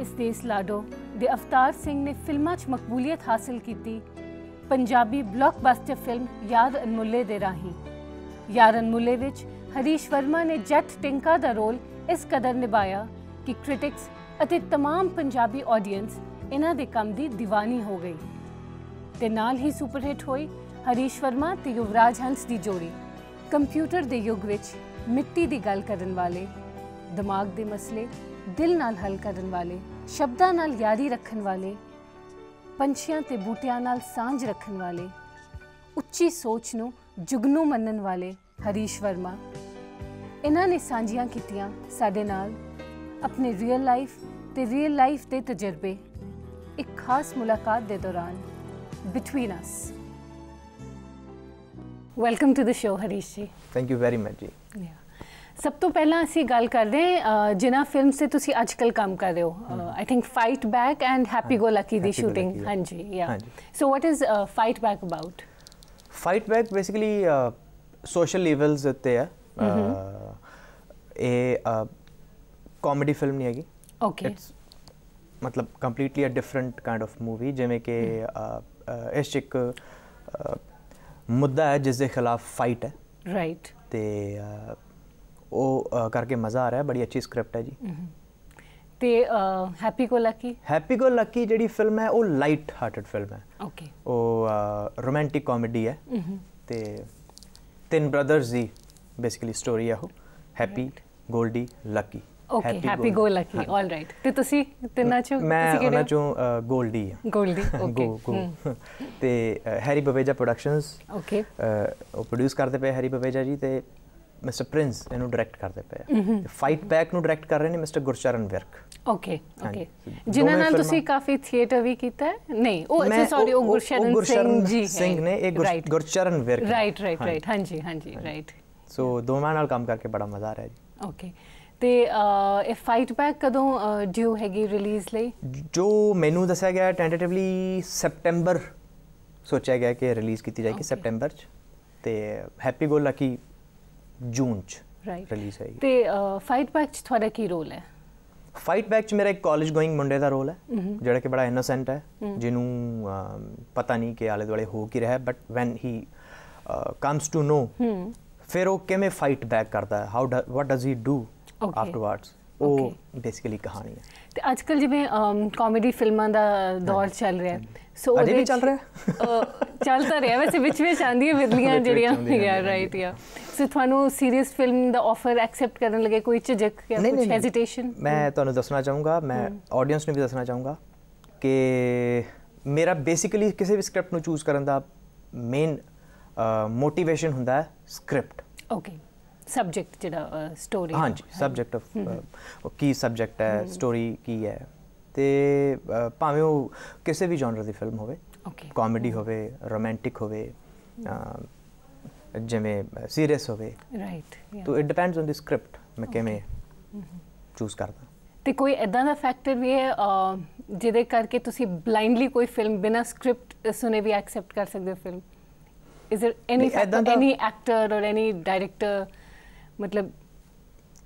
ਇਸ ਦੇਸ਼ ਲਾਡੋ ਦੇ ਅਵਤਾਰ ਸਿੰਘ ਨੇ ਫਿਲਮਾਂ 'ਚ ਮਕਬੂਲੀਅਤ ਹਾਸਲ ਕੀਤੀ ਪੰਜਾਬੀ ਬਲੌਕਬਸਟਰ ਫਿਲਮ ਯਾਦ ਅਨਮੁੱਲੇ ਦੇ ਰਾਹੀਂ ਯਾਦ ਅਨਮੁੱਲੇ ਵਿੱਚ ਹਰੀਸ਼ ਵਰਮਾ ਨੇ ਜੱਟ ਟਿੰਕਾ ਦਾ ਰੋਲ ਇਸ ਕਦਰ ਨਿਭਾਇਆ ਕਿ ਕ੍ਰਿਟਿਕਸ ਅਤੇ तमाम ਪੰਜਾਬੀ ਆਡੀਅנס ਇਹਨਾਂ ਦੇ ਕੰਮ ਦੀ دیਵਾਨੀ ਹੋ ਗਈ ਤੇ ਨਾਲ ਹੀ ਸੁਪਰਹਿਟ ਹੋਈ ਹਰੀਸ਼ ਵਰਮਾ ਤੇ ਯੁਵਰਾਜ ਹੰਸ ਦੀ ਜੋੜੀ ਕੰਪਿਊਟਰ ਦੇ ਯੁੱਗ ਵਿੱਚ ਮਿੱਟੀ ਦੀ ਗੱਲ ਕਰਨ ਵਾਲੇ ਦਿਮਾਗ ਦੇ ਮਸਲੇ ਦਿਲ ਨਾਲ ਹੱਲ ਕਰਨ ਵਾਲੇ ਸ਼ਬਦਾਂ ਨਾਲ ਯਾਰੀ ਰੱਖਣ ਵਾਲੇ ਪੰਛੀਆਂ ਤੇ ਬੂਟਿਆਂ ਨਾਲ ਸਾਂਝ ਰੱਖਣ ਵਾਲੇ ਉੱਚੀ ਸੋਚ ਨੂੰ ਜੁਗਨੂ ਮੰਨਣ ਵਾਲੇ ਹਰੀਸ਼ ਵਰਮਾ ਇਹਨਾਂ ਨੇ ਸਾਂਝੀਆਂ ਕੀਤੀਆਂ ਸਾਡੇ ਨਾਲ ਆਪਣੇ ਰੀਅਲ ਲਾਈਫ ਤੇ ਰੀਅਲ ਲਾਈਫ ਦੇ ਤਜਰਬੇ ਇੱਕ ਖਾਸ ਮੁਲਾਕਾਤ ਦੇ ਦੌਰਾਨ between us welcome to the show Harish ji thank you very much ਜੀ ਸਭ ਤੋਂ ਪਹਿਲਾਂ ਅਸੀਂ ਗੱਲ ਕਰਦੇ ਹਾਂ ਜਿਨ੍ਹਾਂ ਫਿਲਮ ਸੇ ਤੁਸੀਂ ਅੱਜਕੱਲ ਕੰਮ ਕਰ ਰਹੇ ਹੋ I think fight back and happy go lucky ਦੀ ਸ਼ੂਟਿੰਗ ਹਾਂਜੀ yeah so what is fight back about fight back basically social levels ਉੱਤੇ ਹੈ ਇਹ ਕਾਮੇਡੀ ਫਿਲਮ ਨਹੀਂ ਹੈਗੀ ਓਕੇ ਮਤਲਬ completely uh different kind of movie ਜਿਵੇਂ ਕਿ ਇਸ ਇੱਕ ਮੁੱਦਾ ਹੈ ਜਿਸ ਦੇ ਖਿਲਾਫ ਫਾਈਟ ਹੈ ਰਾਈਟ ਤੇ ਉਹ ਕਰਕੇ ਮਜ਼ਾ ਆ ਰਿਹਾ ਬੜੀ ਅੱਛੀ ਸਕ੍ਰਿਪਟ ਹੈ ਜੀ ਤੇ happy go lucky happy go lucky ਜਿਹੜੀ ਫਿਲਮ ਹੈ ਉਹ ਲਾਈਟ ਹਾਰਟਡ ਫਿਲਮ ਹੈ ਓਕੇ ਉਹ ਰੋਮਾਂਟਿਕ ਕਾਮੇਡੀ ਹੈ ਤੇ ਤਿੰਨ ਬ੍ਰਦਰਸ ਦੀ ਬੇਸਿਕਲੀ ਸਟੋਰੀ ਹੈ ਉਹ happy Goldie lucky okay happy go lucky all right ਤੇ ਤੁਸੀਂ ਤਿੰਨਾਂ ਚੋਂ ਮੈਂ ਉਹਨਾਂ ਚੋਂ ਗੋਲਡੀ ਹਾਂ ਗੋਲਡੀ ਓਕੇ ਤੇ ਹੈਰੀ ਬਵੇਜਾ ਪ੍ਰੋਡਕਸ਼ਨਸ ਓਕੇ ਉਹ ਪ੍ਰੋਡਿਊਸ ਕਰਦੇ ਪਏ ਹੈਰੀ ਬਵੇਜਾ ਜੀ ਤੇ ਮਿਸਟਰ ਪ੍ਰਿੰਸ ਇਹਨੂੰ ਡਾਇਰੈਕਟ ਕਰਦੇ ਪਏ ਆ ਫਾਈਟ ਬੈਕ ਨੂੰ ਡਾਇਰੈਕਟ ਕਰ ਰਹੇ ਨੇ mister Gurcharan Virk okay okay ਜਿਨ੍ਹਾਂ ਨਾਲ ਤੁਸੀਂ ਕਾਫੀ ਥੀਏਟਰ ਵੀ ਕੀਤਾ ਹੈ ਨਹੀਂ ਉਹ ਸੌਰੀ ਉਹ ਗੁਰਚਰਨ ਸਿੰਘ ਜੀ ਸਿੰਘ ਨੇ ਇਹ Gurcharan Virk right right right ਹਾਂਜੀ ਹਾਂਜੀ ਰਾਈਟ ਸੋ ਦੋਵਾਂ ਨਾਲ ਕੰਮ ਕਰਕੇ ਬੜਾ ਮਜ਼ਾ ਆ ਰਿਹਾ ਜੀ ਓਕੇ ਤੇ ਇਹ ਫਾਈਟ ਬੈਕ ਕਦੋਂ ਡਿਊ ਹੈਗੀ ਰਿਲੀਜ਼ ਲਈ ਜੋ ਮੈਨੂੰ ਦੱਸਿਆ ਗਿਆ ਟੈਂਟੇਟਿਵਲੀ ਸੈਪਟੈਂਬਰ ਸੋਚਿਆ ਗਿਆ ਕਿ ਰਿਲੀਜ਼ ਕੀਤੀ ਜਾਏਗੀ ਸੈਪਟੈਂਬਰ ਚ ਤੇ ਹੈਪੀ ਗੋ ਲੱਕੀ ਜੂਨ ਚ ਰਿਲੀਜ਼ ਹੋਈ ਤੇ ਫਾਈਟ ਬੈਕ ਚ ਤੁਹਾਡਾ ਕੀ ਰੋਲ ਹੈ ਫਾਈਟ ਬੈਕ ਚ ਮੇਰਾ ਇੱਕ ਕਾਲਜ ਗੋਇੰਗ ਮੁੰਡੇ ਦਾ ਰੋਲ ਹੈ ਜਿਹੜਾ ਕਿ ਬੜਾ ਇਨੋਸੈਂਟ ਹੈ ਜਿਹਨੂੰ ਪਤਾ ਨਹੀਂ ਕਿ ਆਲੇ ਦੁਆਲੇ ਹੋ ਕੀ ਰਿਹਾ but when he comes to know ਫਿਰ ਉਹ ਕਿਵੇਂ ਫਾਈਟ ਬੈਕ ਕਰਦਾ ਹੈ how what does he do afterwards ਉਹ ਬੇਸਿਕਲੀ ਕਹਾਣੀ ਹੈ ਤੇ ਅੱਜਕੱਲ ਜਿਵੇਂ ਕਾਮੇਡੀ ਫਿਲਮਾਂ ਦਾ ਦੌਰ ਚੱਲ ਰਿਹਾ ਹੈ ਸੋ ਅਜੇ ਵੀ ਚੱਲ ਰਿਹਾ ਚੱਲ ਤਾਂ ਰਿਹਾ ਵੈਸੇ ਵਿੱਚ ਵਿੱਚ ਆਂਦੀ ਹੈ ਬਿਦਲੀਆਂ ਜਿਹੜੀਆਂ ਯਾਰ ਰਾਈਟ ਯਾ ਸੋ ਤੁਹਾਨੂੰ ਸੀਰੀਅਸ ਫਿਲਮ ਦਾ ਆਫਰ ਐਕਸੈਪਟ ਕਰਨ ਲੱਗੇ ਕੋਈ ਝਿਜਕ ਜਾਂ ਕੁਝ ਹੈਜ਼ਿਟੇਸ਼ਨ ਮੈਂ mm. ਤੁਹਾਨੂੰ ਦੱਸਣਾ ਚਾਹੂੰਗਾ ਮੈਂ ਆਡੀਅנס mm. ਨੂੰ ਵੀ ਦੱਸਣਾ ਚਾਹੂੰਗਾ ਕਿ ਮੇਰਾ ਬੇਸਿਕਲੀ ਕਿਸੇ ਵੀ ਸਕ੍ਰਿਪਟ ਨੂੰ ਚੂਜ਼ ਕਰਨ ਦਾ ਮੇਨ ਮੋਟੀਵੇਸ਼ਨ ਹੁੰਦਾ ਹੈ ਸਕ੍ਰਿਪਟ ਓਕੇ ਸਬਜੈਕਟ ਜਿਹੜਾ ਸਟੋਰੀ ਹਾਂਜੀ ਸਬਜੈਕਟ ਆਫ mm-hmm. ਕੀ ਸਬਜੈਕਟ ਹੈ ਸਟੋਰੀ mm-hmm. ਕੀ ਹੈ ਤੇ ਭਾਵੇਂ ਉਹ ਕਿਸੇ ਵੀ ਜਨਰ ਦੀ ਫਿਲਮ ਹੋਵੇ ਓਕੇ ਕਾਮੇਡੀ ਹੋਵੇ ਰੋਮਾਂਟਿਕ ਹੋਵੇ ਜਿਵੇਂ ਸੀਰੀਅਸ ਹੋਵੇ ਰਾਈਟ ਤੋਂ it depends on the script ਮੈਂ ਕਿਵੇਂ ਚੂਜ਼ mm-hmm. ਕਰਦਾ ਤੇ ਕੋਈ ਇਦਾਂ ਦਾ ਫੈਕਟਰ ਵੀ ਹੈ ਜਿਹਦੇ ਕਰਕੇ ਤੁਸੀਂ ਬਲਾਈਂਡਲੀ ਕੋਈ ਫਿਲਮ ਬਿਨਾ ਸਕ੍ਰਿਪਟ ਸੁਨੇ ਵੀ ਐਕਸੈਪਟ ਕਰ ਸਕਦੇ ਹੋ film is there any any actor or any director ਮਤਲਬ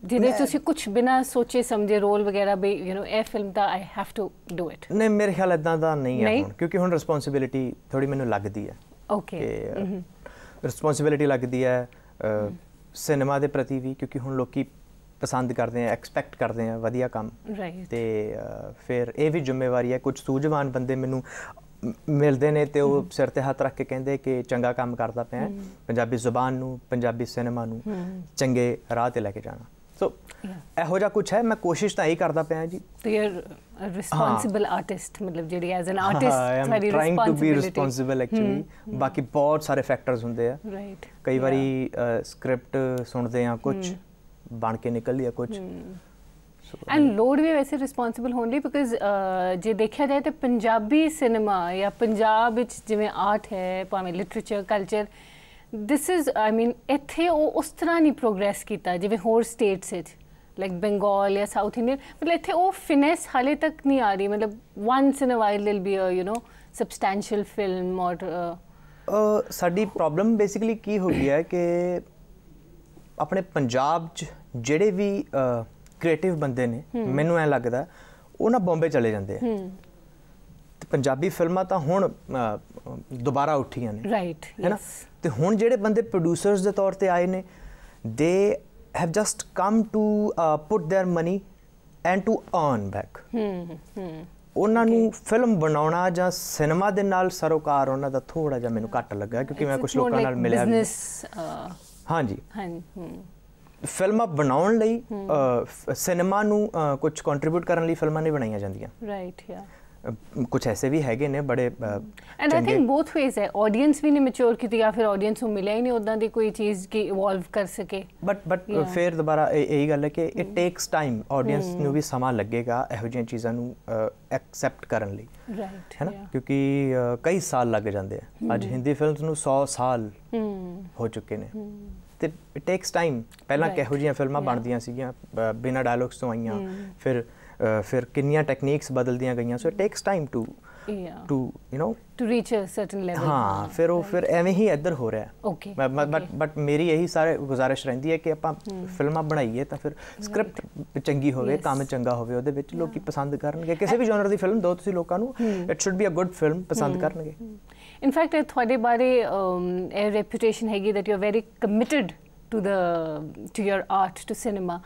ਜਿਹਦੇ ਤੁਸੀਂ ਕੁਝ ਬਿਨਾ ਸੋਚੇ ਸਮਝੇ ਰੋਲ ਵਗੈਰਾ ਵੀ ਯੂ نو ਇਹ ਫਿਲਮ ਦਾ I have to do it ਨਹੀਂ ਮੇਰੇ ਖਿਆਲ ਇਦਾਂ ਦਾ ਨਹੀਂ ਹੈ ਹੁਣ ਕਿਉਂਕਿ ਹੁਣ ਰਿਸਪੌਂਸਿਬਿਲਟੀ ਥੋੜੀ ਮੈਨੂੰ ਲੱਗਦੀ ਹੈ ਓਕੇ ਰਿਸਪੌਂਸਿਬਿਲਟੀ mm-hmm. ਲੱਗਦੀ ਹੈ ਸਿਨੇਮਾ ਦੇ ਪ੍ਰਤੀ ਵੀ ਕਿਉਂਕਿ ਹੁਣ ਲੋਕੀ ਪਸੰਦ ਕਰਦੇ ਆ ਐਕਸਪੈਕਟ ਕਰਦੇ ਆ ਵਧੀਆ ਕੰਮ ਤੇ ਫਿਰ ਇਹ ਵੀ ਜ਼ਿੰਮੇਵਾਰੀ ਹੈ ਕੁਝ ਸੂਝਵਾਨ ਬੰਦੇ ਮੈਨੂੰ ਮਿਲਦੇ ਨੇ ਤੇ ਉਹ mm-hmm. ਸਿਰ ਤੇ ਹੱਥ ਰੱਖ ਕੇ ਕਹਿੰਦੇ ਕਿ ਚੰਗਾ ਕੰਮ ਕਰਦਾ ਪਿਆ mm-hmm. ਪੰਜਾਬੀ ਜ਼ੁਬਾਨ ਨੂੰ ਪੰਜਾਬੀ ਸਿਨੇਮਾ ਨੂੰ ਚੰਗੇ ਰਾਹ ਤੇ ਲੈ ਕੇ ਜਾਣਾ ਸੋ ਇਹੋ ਜਿਹਾ ਕੁਝ ਹੈ ਮੈਂ ਕੋਸ਼ਿਸ਼ ਤਾਂ ਇਹ ਕਰਦਾ ਪਿਆ ਜੀ ਤੇ ਯਰ ਰਿਸਪੌਂਸਿਬਲ ਆਰਟਿਸਟ ਮਤਲਬ ਜਿਹੜੀ ਐਜ਼ ਐਨ ਆਰਟਿਸਟ ਸਾਰੀ responsibility trying to be responsible actually ਬਾਕੀ ਬਹੁਤ ਸਾਰੇ ਫੈਕਟਰਸ ਹੁੰਦੇ ਆ ਰਾਈਟ ਕਈ ਵਾਰੀ ਸਕ੍ਰਿਪਟ ਸੁਣਦੇ ਆ ਕੁਝ hmm. ਬਣ ਕੇ ਨਿਕਲਦੀ ਆ ਕੁਝ ਐਂਡ ਲੋਡ ਵੀ ਵੈਸੇ ਰਿਸਪੌਂਸਿਬਲ ਹੋਣਲੀ ਬਿਕਾਜ਼ ਜੇ ਦੇਖਿਆ ਜਾਏ ਤੇ ਪੰਜਾਬੀ ਸਿਨੇਮਾ ਜਾਂ ਪੰਜਾਬ ਵਿੱਚ ਜਿਵੇਂ ਆਰਟ ਹੈ ਭਾਵੇਂ literature culture this is I mean ਇੱਥੇ ਉਹ ਉਸ ਤਰ੍ਹਾਂ ਨਹੀਂ ਪ੍ਰੋਗਰੈਸ ਕੀਤਾ ਜਿਵੇਂ ਹੋਰ ਸਟੇਟਸ ਵਿੱਚ ਲਾਈਕ ਬੰਗਾਲ ਜਾਂ ਸਾਊਥ ਇੰਡੀਅਨ ਮਤਲਬ ਇੱਥੇ ਉਹ ਫਿਨੈਸ ਹਾਲੇ ਤੱਕ ਨਹੀਂ ਆ ਰਹੀ ਮਤਲਬ once in a while will be a you know substantial film ਔਰ ਸਾਡੀ ਪ੍ਰੋਬਲਮ ਬੇਸਿਕਲੀ ਕੀ ਹੋ ਗਈ ਹੈ ਕਿ ਆਪਣੇ ਪੰਜਾਬ 'ਚ ਜਿਹੜੇ ਵੀ ਕ੍ਰੀਏਟਿਵ ਬੰਦੇ ਨੇ ਮੈਨੂੰ ਐ ਲੱਗਦਾ ਉਹ ਨਾ ਬੰਬੇ ਚਲੇ ਜਾਂਦੇ ਆ ਤੇ ਪੰਜਾਬੀ ਫਿਲਮਾਂ ਤਾਂ ਹੁਣ ਦੁਬਾਰਾ ਉੱਠੀਆਂ ਨੇ ਰਾਈਟ ਹੈਨਾ ਤੇ ਹੁਣ ਜਿਹੜੇ ਬੰਦੇ ਪ੍ਰੋਡਿਊਸਰਸ ਦੇ ਤੌਰ ਤੇ ਆਏ ਨੇ they have just come to put their money and to earn back hmm hmm ਉਹਨਾਂ ਨੂੰ ਫਿਲਮ ਬਣਾਉਣਾ ਜਾਂ ਸਿਨੇਮਾ ਦੇ ਨਾਲ ਸਰੋਕਾਰ ਉਹਨਾਂ ਦਾ ਥੋੜਾ ਜਿਹਾ ਮੈਨੂੰ ਘੱਟ ਲੱਗਾ ਕਿਉਂਕਿ ਮੈਂ ਕੁਝ ਲੋਕਾਂ ਨਾਲ ਮਿਲਿਆ ਵੀ ਹਾਂਜੀ ਹਾਂਜੀ ਫਿਲਮਾਂ ਬਣਾਉਣ ਲਈ ਸਿਨੇਮਾ ਨੂੰ ਕੁਝ ਕੰਟਰੀਬਿਊਟ ਕਰਨ ਲਈ ਫਿਲਮਾਂ ਨਹੀਂ ਬਣਾਈਆਂ ਜਾਂਦੀਆਂ ਰਾਈਟ ਯਾ ਕੁਝ ਐਸੇ ਵੀ ਹੈਗੇ ਨੇ ਬੜੇ and I think both ways ਹੈ ਆਡੀਅנס ਵੀ ਨਹੀਂ ਮੈਚੁਰ ਕੀਤੀ ਜਾਂ ਫਿਰ ਆਡੀਅנס ਨੂੰ ਮਿਲਿਆ ਹੀ ਨਹੀਂ ਉਦਾਂ ਦੀ ਕੋਈ ਚੀਜ਼ ਕਿ ਇਵੋਲਵ ਕਰ ਸਕੇ ਬਟ ਬਟ ਫਿਰ ਦੁਬਾਰਾ ਇਹੀ ਗੱਲ ਹੈ ਕਿ ਇਟ ਟੇਕਸ ਟਾਈਮ ਆਡੀਅנס ਨੂੰ ਵੀ ਸਮਾਂ ਲੱਗੇਗਾ ਇਹੋ ਜਿਹੀਆਂ ਚੀਜ਼ਾਂ ਨੂੰ ਐਕਸੈਪਟ ਕਰਨ ਲਈ ਰਾਈਟ ਹੈ ਨਾ ਕਿਉਂਕਿ ਕਈ ਸਾਲ ਲੱਗ ਜਾਂਦੇ ਆ ਅੱਜ ਹਿੰਦੀ ਫਿਲਮਸ ਨੂੰ 100 ਸਾਲ ਹੋ ਚੁੱਕੇ ਨੇ ਤੇ ਇਟ ਟੇਕਸ ਟਾਈਮ ਪਹਿਲਾਂ ਕਿਹੋ ਜਿਹੀਆਂ ਫਿਲਮਾਂ ਬਣਦੀਆਂ ਸੀਗੀਆਂ ਬਿਨਾਂ ਡਾਇਲੌਗਸ ਤੋਂ ਆਈਆਂ ਫਿਰ ਫਿਰ ਕਿੰਨੀਆਂ ਟੈਕਨੀਕਸ ਬਦਲਦੀਆਂ ਗਈਆਂ so it takes time to to you know to reach a certain level ਹਾਂ ਫਿਰ ਉਹ ਫਿਰ ਐਵੇਂ ਹੀ ਇੱਧਰ ਹੋ ਰਿਹਾ ਓਕੇ ਬਟ ਬਟ ਮੇਰੀ ਇਹੀ ਸਾਰੇ ਗੁਜ਼ਾਰਿਸ਼ ਰਹਿੰਦੀ ਹੈ ਕਿ ਆਪਾਂ ਫਿਲਮਾਂ ਬਣਾਈਏ ਤਾਂ ਫਿਰ ਸਕ੍ਰਿਪਟ ਚੰਗੀ ਹੋਵੇ ਕੰਮ ਚੰਗਾ ਹੋਵੇ ਉਹਦੇ ਵਿੱਚ ਲੋਕੀ ਪਸੰਦ ਕਰਨਗੇ ਕਿਸੇ ਵੀ ਜਨਰ ਦੀ ਫਿਲਮ ਦੋ ਤੁਸੀਂ ਲੋਕਾਂ ਨੂੰ it should be a good film ਪਸੰਦ ਕਰਨਗੇ ਇਨਫੈਕਟ ਤੁਹਾਡੇ ਬਾਰੇ ਇਹ ਰੈਪਿਊਟੇਸ਼ਨ ਹੈਗੀ that you are very committed to the to your art to cinema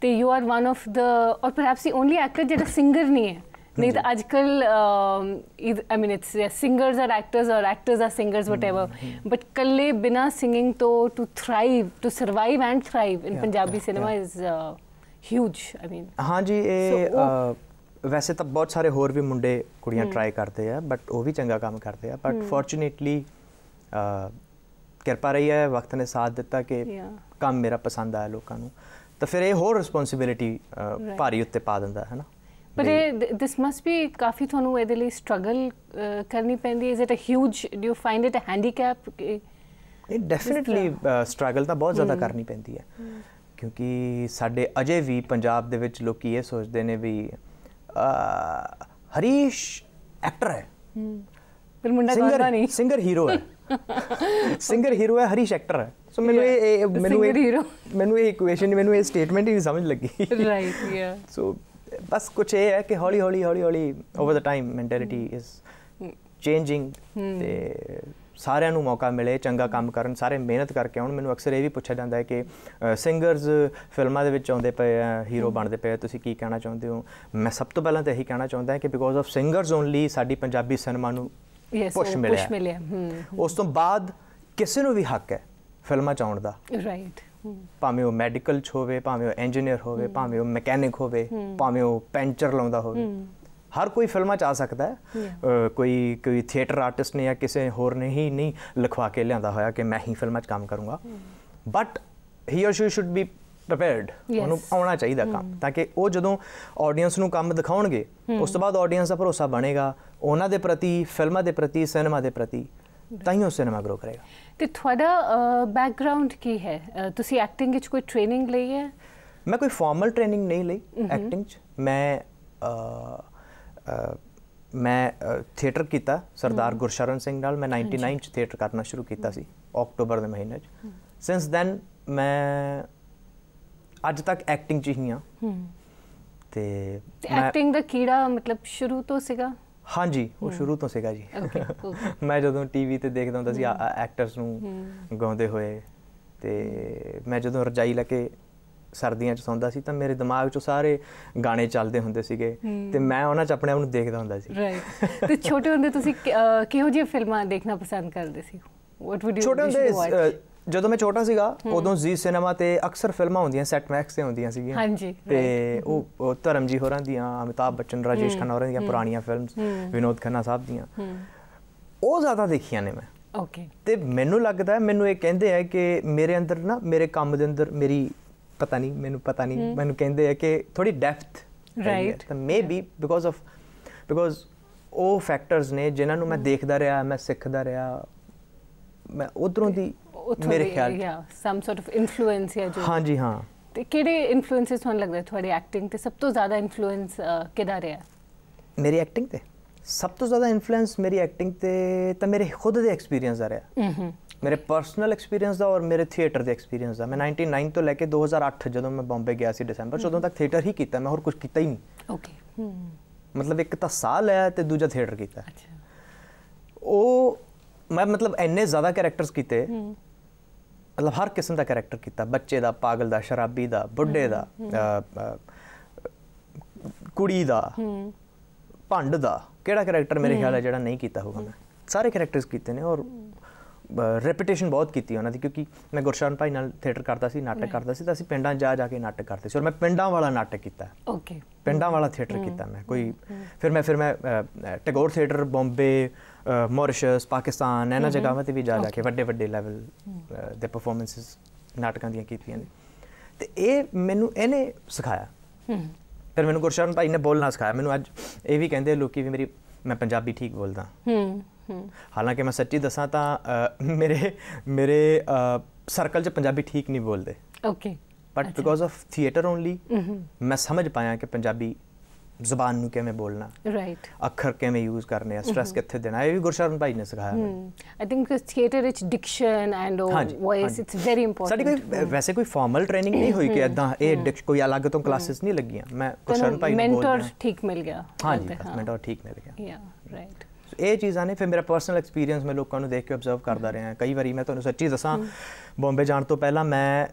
ਤੇ you are one of the or perhaps the only actor ਜਿਹੜਾ singer ਨਹੀਂ ਹੈ ਨਹੀਂ ਤਾਂ ਅੱਜ ਕੱਲ I mean it's singers are actors or actors are singers whatever but ਕੱਲੇ ਬਿਨਾ ਸਿੰਗਿੰਗ ਤੋਂ to thrive to survive and thrive in Punjabi cinema is huge I mean ਹਾਂਜੀ ਇਹ ਵੈਸੇ ਤਾਂ ਬਹੁਤ ਸਾਰੇ ਹੋਰ ਵੀ ਮੁੰਡੇ ਕੁੜੀਆਂ ਟਰਾਈ ਕਰਦੇ ਆ ਬਟ ਉਹ ਵੀ ਚੰਗਾ ਕੰਮ ਕਰਦੇ ਆ ਬਟ ਫੋਰਚੂਨੇਟਲੀ ਕਿਰਪਾ ਰਹੀ ਹੈ ਵਕਤ ਨੇ ਸਾਥ ਦਿੱਤਾ ਕਿ ਕੰਮ ਮੇਰਾ ਪਸੰਦ ਆਇਆ ਲੋਕਾਂ ਨੂੰ ਤਾਂ ਫਿਰ ਇਹ ਹੋਰ ਰਿਸਪੌਂਸਿਬਿਲਿਟੀ ਭਾਰੀ ਉੱਤੇ ਪਾ ਦਿੰਦਾ ਹੈ ਨਾ ਪਰ ਇਹ ਦਿਸ ਮਸਟ ਬੀ ਕਾਫੀ ਤੁਹਾਨੂੰ ਇਹਦੇ ਲਈ ਸਟਰਗਲ ਕਰਨੀ ਪੈਂਦੀ is it a huge do you find it a handicap ਇਹ ਡੈਫੀਨਿਟਲੀ ਸਟਰਗਲ ਤਾਂ ਬਹੁਤ ਜ਼ਿਆਦਾ ਕਰਨੀ ਪੈਂਦੀ ਹੈ ਕਿਉਂਕਿ ਸਾਡੇ ਅਜੇ ਵੀ ਪੰਜਾਬ ਦੇ ਵਿੱਚ ਲੋਕੀ ਇਹ ਸੋਚਦੇ ਨੇ ਵੀ ਹਰੀਸ਼ ਐਕਟਰ ਹੈ ਪਰ ਮੁੰਡਾ ਗਾਉਂਦਾ ਨਹੀਂ ਸਿੰਗਰ ਹੀਰੋ ਹੈ ਸਿੰਗਰ ਹੀਰੋ ਹੈ ਹਰੀਸ਼ ਐਕਟਰ ਹੈ ਸੋ ਮੈਨੂੰ ਇਹ ਮੈਨੂੰ ਇਹ ਹੀਰੋ ਮੈਨੂੰ ਇਹ ਇਕੁਏਸ਼ਨ ਮੈਨੂੰ ਇਹ ਸਟੇਟਮੈਂਟ ਹੀ ਸਮਝ ਲੱਗੀ ਰਾਈਟ ਯਾ ਸੋ ਬਸ ਕੁਝ ਇਹ ਹੈ ਕਿ ਹੌਲੀ ਹੌਲੀ ਹੌਲੀ ਹੌਲੀ ਓਵਰ ਦਾ ਟਾਈਮ ਮੈਂਟੈਲਿਟੀ ਇਜ਼ ਚੇਂਜਿੰਗ ਤੇ ਸਾਰਿਆਂ ਨੂੰ ਮੌਕਾ ਮਿਲੇ ਚੰਗਾ ਕੰਮ ਕਰਨ ਸਾਰੇ ਮਿਹਨਤ ਕਰਕੇ ਆਉਣ ਮੈਨੂੰ ਅਕਸਰ ਇਹ ਵੀ ਪੁੱਛਿਆ ਜਾਂਦਾ ਹੈ ਕਿ ਸਿੰਗਰਸ ਫਿਲਮਾਂ ਦੇ ਵਿੱਚ ਆਉਂਦੇ ਪਏ ਆ ਹੀਰੋ ਬਣਦੇ ਪਏ ਤੁਸੀਂ ਕੀ ਕਹਿਣਾ ਚਾਹੁੰਦੇ ਹੋ ਮੈਂ ਸਭ ਤੋਂ ਪਹਿਲਾਂ ਤਾਂ ਇਹੀ ਕਹਿਣਾ ਚਾਹੁੰਦਾ ਹਾਂ ਕਿ ਬਿਕੋਜ਼ ਆਫ ਸਿੰਗਰਸ ਓਨਲੀ ਸਾਡੀ ਪੰਜਾਬੀ ਸਿਨੇਮਾ ਨੂੰ ਪੁਸ਼ ਮਿਲਿਆ ਪੁਸ਼ ਮਿਲਿਆ ਉਸ ਤੋਂ ਬਾਅਦ ਕਿਸੇ ਨੂੰ ਵੀ ਹੱਕ ਹੈ ਫਿਲਮਾਂ ਚ ਆਉਣ ਦਾ ਰਾਈਟ ਭਾਵੇਂ ਉਹ ਮੈਡੀਕਲ ਚ ਹੋਵੇ ਭਾਵੇਂ ਉਹ ਇੰਜੀਨੀਅਰ ਹੋਵੇ ਭਾਵੇਂ ਉਹ ਮਕੈਨਿਕ ਹੋਵੇ ਭਾਵੇਂ ਉਹ ਪੈਂਚਰ ਲਾਉਂਦਾ ਹੋਵੇ ਹਰ ਕੋਈ ਫਿਲਮਾਂ ਚ ਆ ਸਕਦਾ ਹੈ ਕੋਈ ਕੋਈ ਥੀਏਟਰ ਆਰਟਿਸਟ ਨੇ ਜਾਂ ਕਿਸੇ ਹੋਰ ਨੇ ਹੀ ਨਹੀਂ ਲਿਖਵਾ ਕੇ ਲਿਆਂਦਾ ਹੋਇਆ ਕਿ ਮੈਂ ਹੀ ਫਿਲਮਾਂ ਚ ਕੰਮ ਕਰੂੰਗਾ but he or she should be prepared ਉਹਨੂੰ ਆਉਣਾ ਚਾਹੀਦਾ ਕੰਮ ਤਾਂ ਕਿ ਉਹ ਜਦੋਂ ਆਡੀਅנס ਨੂੰ ਕੰਮ ਦਿਖਾਉਣਗੇ ਉਸ ਤੋਂ ਬਾਅਦ ਆਡੀਅנס ਦਾ ਭਰੋਸਾ ਬਣੇਗਾ उन्होंने प्रति फिल्म के प्रति सिनेमा के प्रति ताइयों सिनेमा ग्रो करेगा तो थोड़ा बैकग्राउंड की है तुम एक्टिंग कोई ट्रेनिंग ली है मैं कोई फॉर्मल ट्रेनिंग नहीं ली एक्टिंग मैं मैं थिएटर किया सरदार हम्म। गुरशरण सिंह मैं नाइनटी नाइन च थिएटर करना शुरू किया अक्टूबर के महीने सिंस दैन हम्म। मैं अज तक एक्टिंग ही हाँ तो एक्टिंग का कीड़ा मतलब शुरू तो सिगा ਹਾਂਜੀ ਉਹ ਸ਼ੁਰੂ ਤੋਂ ਸੀਗਾ ਜੀ ਮੈਂ ਜਦੋਂ ਟੀਵੀ ਤੇ ਦੇਖਦਾ ਹੁੰਦਾ ਸੀ ਐਕਟਰਸ ਨੂੰ ਗਾਉਂਦੇ ਹੋਏ ਤੇ ਮੈਂ ਜਦੋਂ ਰਜਾਈ ਲੈ ਕੇ ਸਰਦੀਆਂ 'ਚ ਸੌਂਦਾ ਸੀ ਤਾਂ ਮੇਰੇ ਦਿਮਾਗ 'ਚ ਸਾਰੇ ਗਾਣੇ ਚੱਲਦੇ ਹੁੰਦੇ ਸੀਗੇ ਤੇ ਮੈਂ ਉਹਨਾਂ 'ਚ ਆਪਣੇ ਆਪ ਨੂੰ ਦੇਖਦਾ ਹੁੰਦਾ ਸੀ ਰਾਈਟ ਤੇ ਛੋਟੇ ਹੁੰਦੇ ਤੁਸੀਂ ਕਿਹੋ ਜਿਹੀਆਂ ਫਿਲਮਾਂ ਦੇਖਣਾ ਪਸੰਦ ਕਰਦੇ ਸੀ ਵਾਟ ਵੁੱਡ ਯੂ ਛੋਟੇ ਹੁੰਦੇ ਜਦੋਂ ਮੈਂ ਛੋਟਾ ਸੀਗਾ ਉਦੋਂ ਜ਼ੀ ਸਿਨੇਮਾ ਤੇ ਅਕਸਰ ਫਿਲਮਾਂ ਹੁੰਦੀਆਂ ਸੈਟ ਮੈਕਸ ਤੇ ਹੁੰਦੀਆਂ ਸੀਗੀਆਂ ਹਾਂਜੀ ਤੇ ਉਹ ਧਰਮ ਜੀ ਹੋਰਾਂ ਦੀਆਂ ਅਮਿਤਾਭ ਬੱਚਨ ਰਾਜੇਸ਼ ਖੰਨਾ ਹੋਰਾਂ ਦੀਆਂ ਪੁਰਾਣੀਆਂ ਫਿਲਮਸ ਵਿਨੋਦ ਖੰਨਾ ਸਾਹਿਬ ਦੀਆਂ ਉਹ ਜ਼ਿਆਦਾ ਦੇਖੀਆਂ ਨੇ ਮੈਂ ਓਕੇ ਤੇ ਮੈਨੂੰ ਲੱਗਦਾ ਮੈਨੂੰ ਇਹ ਕਹਿੰਦੇ ਆ ਕਿ ਮੇਰੇ ਅੰਦਰ ਨਾ ਮੇਰੇ ਕੰਮ ਦੇ ਅੰਦਰ ਮੇਰੀ ਪਤਾ ਨਹੀਂ ਮੈਨੂੰ ਪਤਾ ਨਹੀਂ ਮੈਨੂੰ ਕਹਿੰਦੇ ਆ ਕਿ ਥੋੜੀ ਡੈਪਥ ਰਾਈਟ ਤਾਂ ਮੇਬੀ ਬਿਕੋਜ਼ ਆਫ ਬਿਕੋਜ਼ ਉਹ ਫੈਕਟਰਸ ਨੇ ਜਿਨ੍ਹਾਂ ਨੂੰ ਮੈਂ ਦੇਖਦਾ ਰਿਹਾ ਮੈਂ ਸਿੱਖਦਾ ਰਿਹਾ ਮੈਂ ਉਧਰੋਂ ਦੀ ਮੇਰੇ ਖਿਆਲ ਯਾ ਸਮ ਸੋਰਟ ਆਫ ਇਨਫਲੂਐਂਸ ਹੈ ਜੋ ਹਾਂਜੀ ਹਾਂ ਤੇ ਕਿਹੜੇ ਇਨਫਲੂਐਂਸਸ ਤੁਹਾਨੂੰ ਲੱਗਦਾ ਤੁਹਾਡੀ ਐਕਟਿੰਗ ਤੇ ਸਭ ਤੋਂ ਜ਼ਿਆਦਾ ਇਨਫਲੂਐਂਸ ਕਿਹਦਾ ਰਿਹਾ ਮੇਰੀ ਐਕਟਿੰਗ ਤੇ ਸਭ ਤੋਂ ਜ਼ਿਆਦਾ ਇਨਫਲੂਐਂਸ ਮੇਰੀ ਐਕਟਿੰਗ ਤੇ ਤਾਂ ਮੇਰੇ ਖੁਦ ਦੇ ਐਕਸਪੀਰੀਅੰਸ ਆ ਰਿਹਾ ਹੂੰ ਮੇਰੇ ਪਰਸਨਲ ਐਕਸਪੀਰੀਅੰਸ ਦਾ ਔਰ ਮੇਰੇ ਥੀਏਟਰ ਦੇ ਐਕਸਪੀਰੀਅੰਸ ਦਾ ਮੈਂ 99 ਤੋਂ ਲੈ ਕੇ 2008 ਜਦੋਂ ਮੈਂ ਬੰਬੇ ਗਿਆ ਸੀ ਦਸੰਬਰ ਚ ਉਦੋਂ ਤੱਕ ਥੀਏਟਰ ਹੀ ਕੀਤਾ ਮੈਂ ਹੋਰ ਕੁਝ ਕੀਤਾ ਹੀ ਨਹੀਂ ਓਕੇ ਹੂੰ ਮਤਲਬ ਇੱਕ ਤਾਂ ਸਾਹ ਲਿਆ ਤੇ ਦੂਜਾ ਥੀਏਟਰ ਕੀਤਾ ਅੱਛਾ ਉਹ ਮੈਂ ਮਤਲਬ ਐਨੇ ਜ਼ਿਆਦਾ ਕੈਰੈਕਟਰਸ ਕੀਤੇ ਮਤਲਬ ਹਰ ਕਿਸਮ ਦਾ ਕੈਰੈਕਟਰ ਕੀਤਾ ਬੱਚੇ ਦਾ ਪਾਗਲ ਦਾ ਸ਼ਰਾਬੀ ਦਾ ਬੁੱਢੇ ਦਾ ਕੁੜੀ ਦਾ ਭੰਡ ਦਾ ਕਿਹੜਾ ਕੈਰੈਕਟਰ ਮੇਰੇ ਖਿਆਲ ਹੈ ਜਿਹੜਾ ਨਹੀਂ ਕੀਤਾ ਹੋਊਗਾ ਮੈਂ ਸਾਰੇ ਕੈਰੈਕਟਰਸ ਕੀਤੇ ਨੇ ਔਰ ਰੈਪੀਟੇਸ਼ਨ ਬਹੁਤ ਕੀਤੀ ਉਹਨਾਂ ਦੀ ਕਿਉਂਕਿ ਮੈਂ ਗੁਰਸ਼ਾਨ ਭਾਈ ਨਾਲ ਥੀਏਟਰ ਕਰਦਾ ਸੀ ਨਾਟਕ ਕਰਦਾ ਸੀ ਤਾਂ ਅਸੀਂ ਪਿੰਡਾਂ ਜਾ ਜਾ ਕੇ ਨਾਟਕ ਕਰਦੇ ਸੀ ਔਰ ਮੈਂ ਪਿੰਡਾਂ ਵਾਲਾ ਨਾਟਕ ਕੀਤਾ ਓਕੇ ਪਿੰਡਾਂ ਵਾਲਾ ਥੀਏਟਰ ਕੀਤਾ ਮੈਂ ਕੋਈ ਫਿਰ ਮੈਂ ਫਿਰ ਮੈਂ ਟੈਗੋਰ ਥੀਏਟਰ ਬੰਬੇ ਮੌਰੀਸ਼ਸ ਪਾਕਿਸਤਾਨ ਇਹਨਾਂ ਜਗ੍ਹਾਵਾਂ ਤੇ ਵੀ ਜਾ ਜਾ ਕੇ ਵੱਡੇ ਵੱਡੇ ਲੈਵਲ ਦੇ ਪਰਫਾਰਮੈਂਸਸ ਨਾਟਕਾਂ ਦੀਆਂ ਕੀਤੀਆਂ ਨੇ ਤੇ ਇਹ ਮੈਨੂੰ ਇਹਨੇ ਸਿਖਾਇਆ ਫਿਰ ਮੈਨੂੰ ਗੁਰਸ਼ਰਨ ਭਾਈ ਨੇ ਬੋਲਣਾ ਸਿਖਾਇਆ ਮੈਨੂੰ ਅੱਜ ਇਹ ਵੀ ਕਹਿੰਦੇ ਲੋਕੀ ਵੀ ਮੇਰੀ ਮੈਂ ਪੰਜਾਬੀ ਠੀਕ ਬੋਲਦਾ ਹੂੰ ਹਾਲਾਂਕਿ ਮੈਂ ਸੱਚੀ ਦੱਸਾਂ ਤਾਂ ਮੇਰੇ ਮੇਰੇ ਸਰਕਲ 'ਚ ਪੰਜਾਬੀ ਠੀਕ ਨਹੀਂ ਬੋਲਦੇ okay but because of theatre only ਮੈਂ ਸਮਝ ਪਾਇਆ ਕਿ ਪੰਜਾਬੀ ਜ਼ਬਾਨ ਨੂੰ ਕਿਵੇਂ ਬੋਲਣਾ ਰਾਈਟ ਅੱਖਰ ਕਿਵੇਂ ਯੂਜ਼ ਕਰਨੇ ਆ ਸਟ੍ਰੈਸ ਕਿੱਥੇ ਦੇਣਾ ਇਹ ਵੀ ਗੁਰਸ਼ਰਨ ਭਾਈ ਨੇ ਸਿਖਾਇਆ ਮੈਨੂੰ ਆਈ ਥਿੰਕ ਥੀਏਟਰ ਵਿੱਚ diction and voice it's very important ਸਾਡੀ ਕੋਈ ਵੈਸੇ ਕੋਈ ਫਾਰਮਲ ਟ੍ਰੇਨਿੰਗ ਨਹੀਂ ਹੋਈ ਕਿ ਇਦਾਂ ਇਹ ਕੋਈ ਅਲੱਗ ਤੋਂ ਕਲਾਸਿਸ ਨਹੀਂ ਲੱਗੀਆਂ ਮੈਂ ਗੁਰਸ਼ਰਨ ਭਾਈ ਨੂੰ ਬੋਲਦਾ ਮੈਂਟਰ ਠੀਕ ਮਿਲ ਗਿਆ ਹਾਂਜੀ ਮੈਂਟਰ ਠੀਕ ਮਿਲ ਗਿਆ ਯਾ ਰਾਈਟ ਇਹ ਚੀਜ਼ਾਂ ਨੇ ਫਿਰ ਮੇਰਾ ਪਰਸਨਲ ਐਕਸਪੀਰੀਅੰਸ ਮੈਂ ਲੋਕਾਂ ਨੂੰ ਦੇਖ ਕੇ ਆਬਜ਼ਰਵ ਕਰਦਾ ਰਿਹਾ ਕਈ ਵਾਰੀ ਮੈਂ ਤੁਹਾਨੂੰ ਸੱਚੀ ਦੱਸਾਂ ਬੰਬੇ ਜਾਣ ਤੋਂ ਪਹਿਲਾਂ ਮੈਂ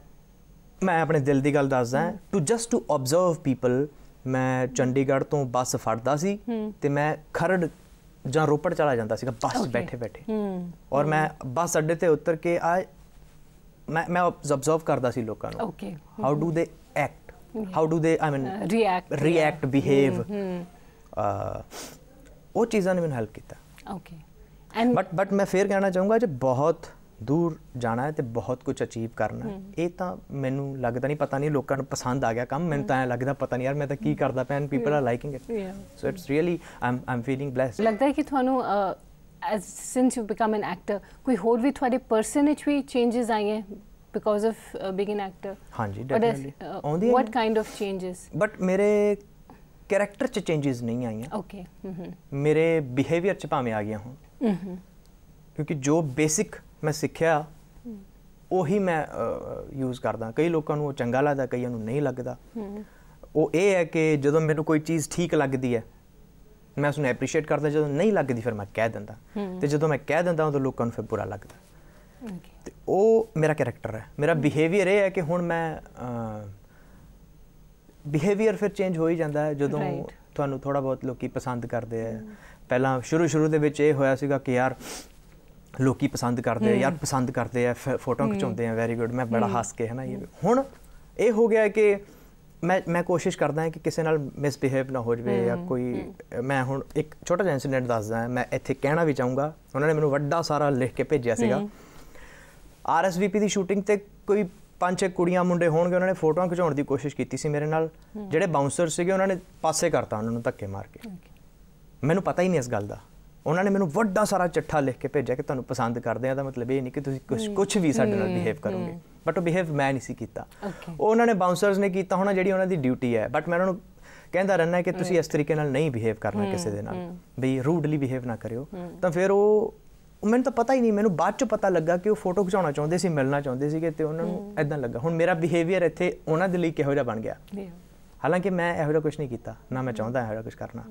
ਮੈਂ ਆਪਣੇ ਦਿਲ ਦੀ ਗੱਲ ਦੱਸਦਾ to just to observe people ਮੈਂ ਚੰਡੀਗੜ੍ਹ ਤੋਂ ਬੱਸ ਫੜਦਾ ਸੀ ਤੇ ਮੈਂ ਖਰੜ ਜਾਂ ਰੋਪੜ ਚਲਾ ਜਾਂਦਾ ਸੀਗਾ ਬੱਸ ਬੈਠੇ ਬੈਠੇ ਔਰ ਮੈਂ ਬੱਸ ਅੱਡੇ ਤੇ ਉਤਰ ਕੇ ਆ ਮੈਂ ਮੈਂ ਅਬਜ਼ਰਵ ਕਰਦਾ ਸੀ ਲੋਕਾਂ ਨੂੰ okay how do they act how do they I mean react react behave ਉਹ ਚੀਜ਼ਾਂ ਨੇ ਮੈਨੂੰ ਹੈਲਪ ਕੀਤਾ ਓਕੇ ਐਂਡ ਬਟ ਬਟ ਮੈਂ ਫੇਰ ਕਹਿਣਾ ਚਾਹੂੰਗਾ ਜੇ ਬਹੁਤ ਦੂਰ ਜਾਣਾ ਹੈ ਤੇ ਬਹੁਤ ਕੁਝ ਅਚੀਵ ਕਰਨਾ ਹੈ ਇਹ ਤਾਂ ਮੈਨੂੰ ਲੱਗਦਾ ਨਹੀਂ ਪਤਾ ਨਹੀਂ ਲੋਕਾਂ ਨੂੰ ਪਸੰਦ ਆ ਗਿਆ ਕੰਮ ਮੈਨੂੰ ਤਾਂ ਐ ਲੱਗਦਾ ਪਤਾ ਨਹੀਂ ਯਾਰ ਮੈਂ ਤਾਂ ਕੀ ਕਰਦਾ ਪਿਆ and people are liking it so it's really um um feeling blessed ਲੱਗਦਾ ਹੈ ਕਿ ਤੁਹਾਨੂੰ as since you become an actor ਕੋਈ ਹੋਰ ਵੀ ਤੁਹਾਡੇ ਪਰਸਨ ਵਿੱਚ ਵੀ ਚੇਂजेस ਆਏ ਬਿਕੋਜ਼ ਬਿਕਾਜ਼ ਆਫ ਬੀਗਨ ਐਨ ਐਕਟਰ ਹਾਂਜੀ definitely what kind of changes but ਮੇਰੇ ਕੈਰੈਕਟਰ ਚ ਚੇਂजेस ਨਹੀਂ ਆਈਆਂ ਓਕੇ ਮੇਰੇ ਬਿਹੇਵੀਅਰ ਚ ਭਾਵੇਂ ਆ ਗਿਆ ਹਾਂ ਕਿਉਂਕਿ ਜੋ ਬੇਸਿਕ ਮੈਂ ਸਿੱਖਿਆ ਉਹੀ ਮੈਂ ਯੂਜ਼ ਕਰਦਾ ਕਈ ਲੋਕਾਂ ਨੂੰ ਉਹ ਚੰਗਾ ਲੱਗਦਾ ਕਈਆਂ ਨੂੰ ਨਹੀਂ ਲੱਗਦਾ ਉਹ ਇਹ ਹੈ ਕਿ ਜਦੋਂ ਮੈਨੂੰ ਕੋਈ ਚੀਜ਼ ਠੀਕ ਲੱਗਦੀ ਹੈ ਮੈਂ ਉਸ ਨੂੰ ਐਪਰੀਸ਼ੀਏਟ ਕਰਦਾ ਜਦੋਂ ਨਹੀਂ ਲੱਗਦੀ ਫਿਰ ਮੈਂ ਕਹਿ ਦਿੰਦਾ ਤੇ ਜਦੋਂ ਮੈਂ ਕਹਿ ਦਿੰਦਾ ਉਹਦੇ ਲੋਕਾਂ ਨੂੰ ਫਿਰ ਬੁਰਾ ਲੱਗਦਾ ਤੇ ਉਹ ਮੇਰਾ ਕੈਰੈਕਟਰ ਹੈ ਮੇਰਾ ਬਿਹੇਵੀਅਰ ਇਹ ਹੈ ਕਿ ਹੁਣ ਮੈਂ ਬਿਹੇਵੀਅਰ ਫਿਰ ਚੇਂਜ ਹੋ ਹੀ ਜਾਂਦਾ ਹੈ ਜਦੋਂ ਤੁਹਾਨੂੰ ਥੋੜਾ ਬਹੁਤ ਲੋਕੀ ਪਸੰਦ ਕਰਦੇ ਆ ਪਹਿਲਾਂ ਸ਼ੁਰੂ ਸ਼ੁਰੂ ਦੇ ਵਿੱਚ ਇਹ ਹੋਇਆ ਸੀਗਾ ਕਿ ਯਾਰ ਲੋਕੀ ਪਸੰਦ ਕਰਦੇ ਆ ਯਾਰ ਪਸੰਦ ਕਰਦੇ ਆ ਫੋਟੋਆਂ ਖਿਚਾਉਂਦੇ ਆ ਵੈਰੀ ਗੁੱਡ ਮੈਂ ਬੜਾ ਹੱਸ ਕੇ ਹਨਾ ਹੁਣ ਇਹ ਹੋ ਗਿਆ ਕਿ ਮੈਂ ਮੈਂ ਕੋਸ਼ਿਸ਼ ਕਰਦਾ ਹਾਂ ਕਿ ਕਿਸੇ ਨਾਲ ਬਿਹੇਵ ਨਾ ਹੋ ਜਵੇ ਜਾਂ ਕੋਈ ਮੈਂ ਹੁਣ ਇੱਕ ਛੋਟਾ ਜਿਹਾ ਇਨਸੀਡੈਂਟ ਦੱਸਦਾ ਮੈਂ ਇੱਥੇ ਕਹਿਣਾ ਵੀ ਚਾਹੂੰਗਾ ਉਹਨਾਂ ਨੇ ਮੈਨੂੰ ਵੱਡਾ ਸਾਰਾ ਲਿਖ ਕੇ ਭੇਜਿਆ ਸੀਗਾ ਆਰਐਸਵੀਪੀ ਦੀ ਸ਼ੂਟਿੰਗ ਤੇ ਕੋਈ ਪੰਜ ਛੇ ਕੁੜੀਆਂ ਮੁੰਡੇ ਹੋਣਗੇ ਉਹਨਾਂ ਨੇ ਫੋਟੋਆਂ ਖਿਚਾਉਣ ਦੀ ਕੋਸ਼ਿਸ਼ ਕੀਤੀ ਸੀ ਮੇਰੇ ਨਾਲ ਜਿਹੜੇ ਬਾਉਂਸਰ ਸੀਗੇ ਉਹਨਾਂ ਨੇ ਪਾਸੇ ਕਰਤਾ ਉਹਨਾਂ ਨੂੰ ਧੱਕੇ ਮਾਰ ਕੇ ਮੈਨੂੰ ਪਤਾ ਹੀ ਨਹੀਂ ਇਸ ਗੱਲ ਦਾ ਉਹਨਾਂ ਨੇ ਮੈਨੂੰ ਵੱਡਾ ਸਾਰਾ ਚਿੱਠਾ ਲਿਖ ਕੇ ਭੇਜਿਆ ਕਿ ਤੁਹਾਨੂੰ ਪਸੰਦ ਕਰਦੇ ਆ ਦਾ ਮਤਲਬ ਇਹ ਨਹੀਂ ਕਿ ਤੁਸੀਂ ਕੁਝ ਕੁਝ ਵੀ ਸਾਡੇ ਨਾਲ ਬਿਹੇਵ ਕਰੋਗੇ ਬਟ ਉਹ ਬਿਹੇਵ ਮੈਂ ਨਹੀਂ ਸੀ ਕੀਤਾ ਉਹਨਾਂ ਨੇ ਬਾਉਂਸਰਸ ਨੇ ਕੀਤਾ ਹੋਣਾ ਜਿਹੜੀ ਉਹਨਾਂ ਦੀ ਡਿਊਟੀ ਹੈ ਬਟ ਮੈਂ ਉਹਨਾਂ ਨੂੰ ਕਹਿੰਦਾ ਰਹਿਣਾ ਕਿ ਤੁਸੀਂ ਇਸ ਤਰੀਕੇ ਨਾਲ ਨਹੀਂ ਬਿਹੇਵ ਕਰਨਾ ਕਿਸੇ ਦੇ ਨਾਲ ਵੀ ਰੂਡਲੀ ਬਿਹੇਵ ਨਾ ਕਰਿਓ ਤਾਂ ਫਿਰ ਉਹ ਮੈਨੂੰ ਤਾਂ ਪਤਾ ਹੀ ਨਹੀਂ ਮੈਨੂੰ ਬਾਅਦ ਚ ਪਤਾ ਲੱਗਾ ਕਿ ਉਹ ਫੋਟੋ ਖਿਚਾਉਣਾ ਚਾਹੁੰਦੇ ਸੀ ਮਿਲਣਾ ਚਾਹੁੰਦੇ ਸੀਗੇ ਤੇ ਉਹਨਾਂ ਨੂੰ ਐਦਾਂ ਲੱਗਾ ਹੁਣ ਮੇਰਾ ਬਿਹੇਵੀਅਰ ਇੱਥੇ ਉਹਨਾਂ ਦੇ ਲਈ ਕਿਹੋ ਜਿਹਾ ਬਣ ਗਿਆ ਹਾਲਾਂਕਿ ਮੈਂ ਇਹੋ ਜਿਹਾ ਕੁਝ ਨਹੀਂ ਕੀਤਾ ਨਾ ਮੈਂ ਚਾਹੁੰਦਾ ਇਹੋ ਜਿਹਾ ਕੁਝ ਕਰਨਾ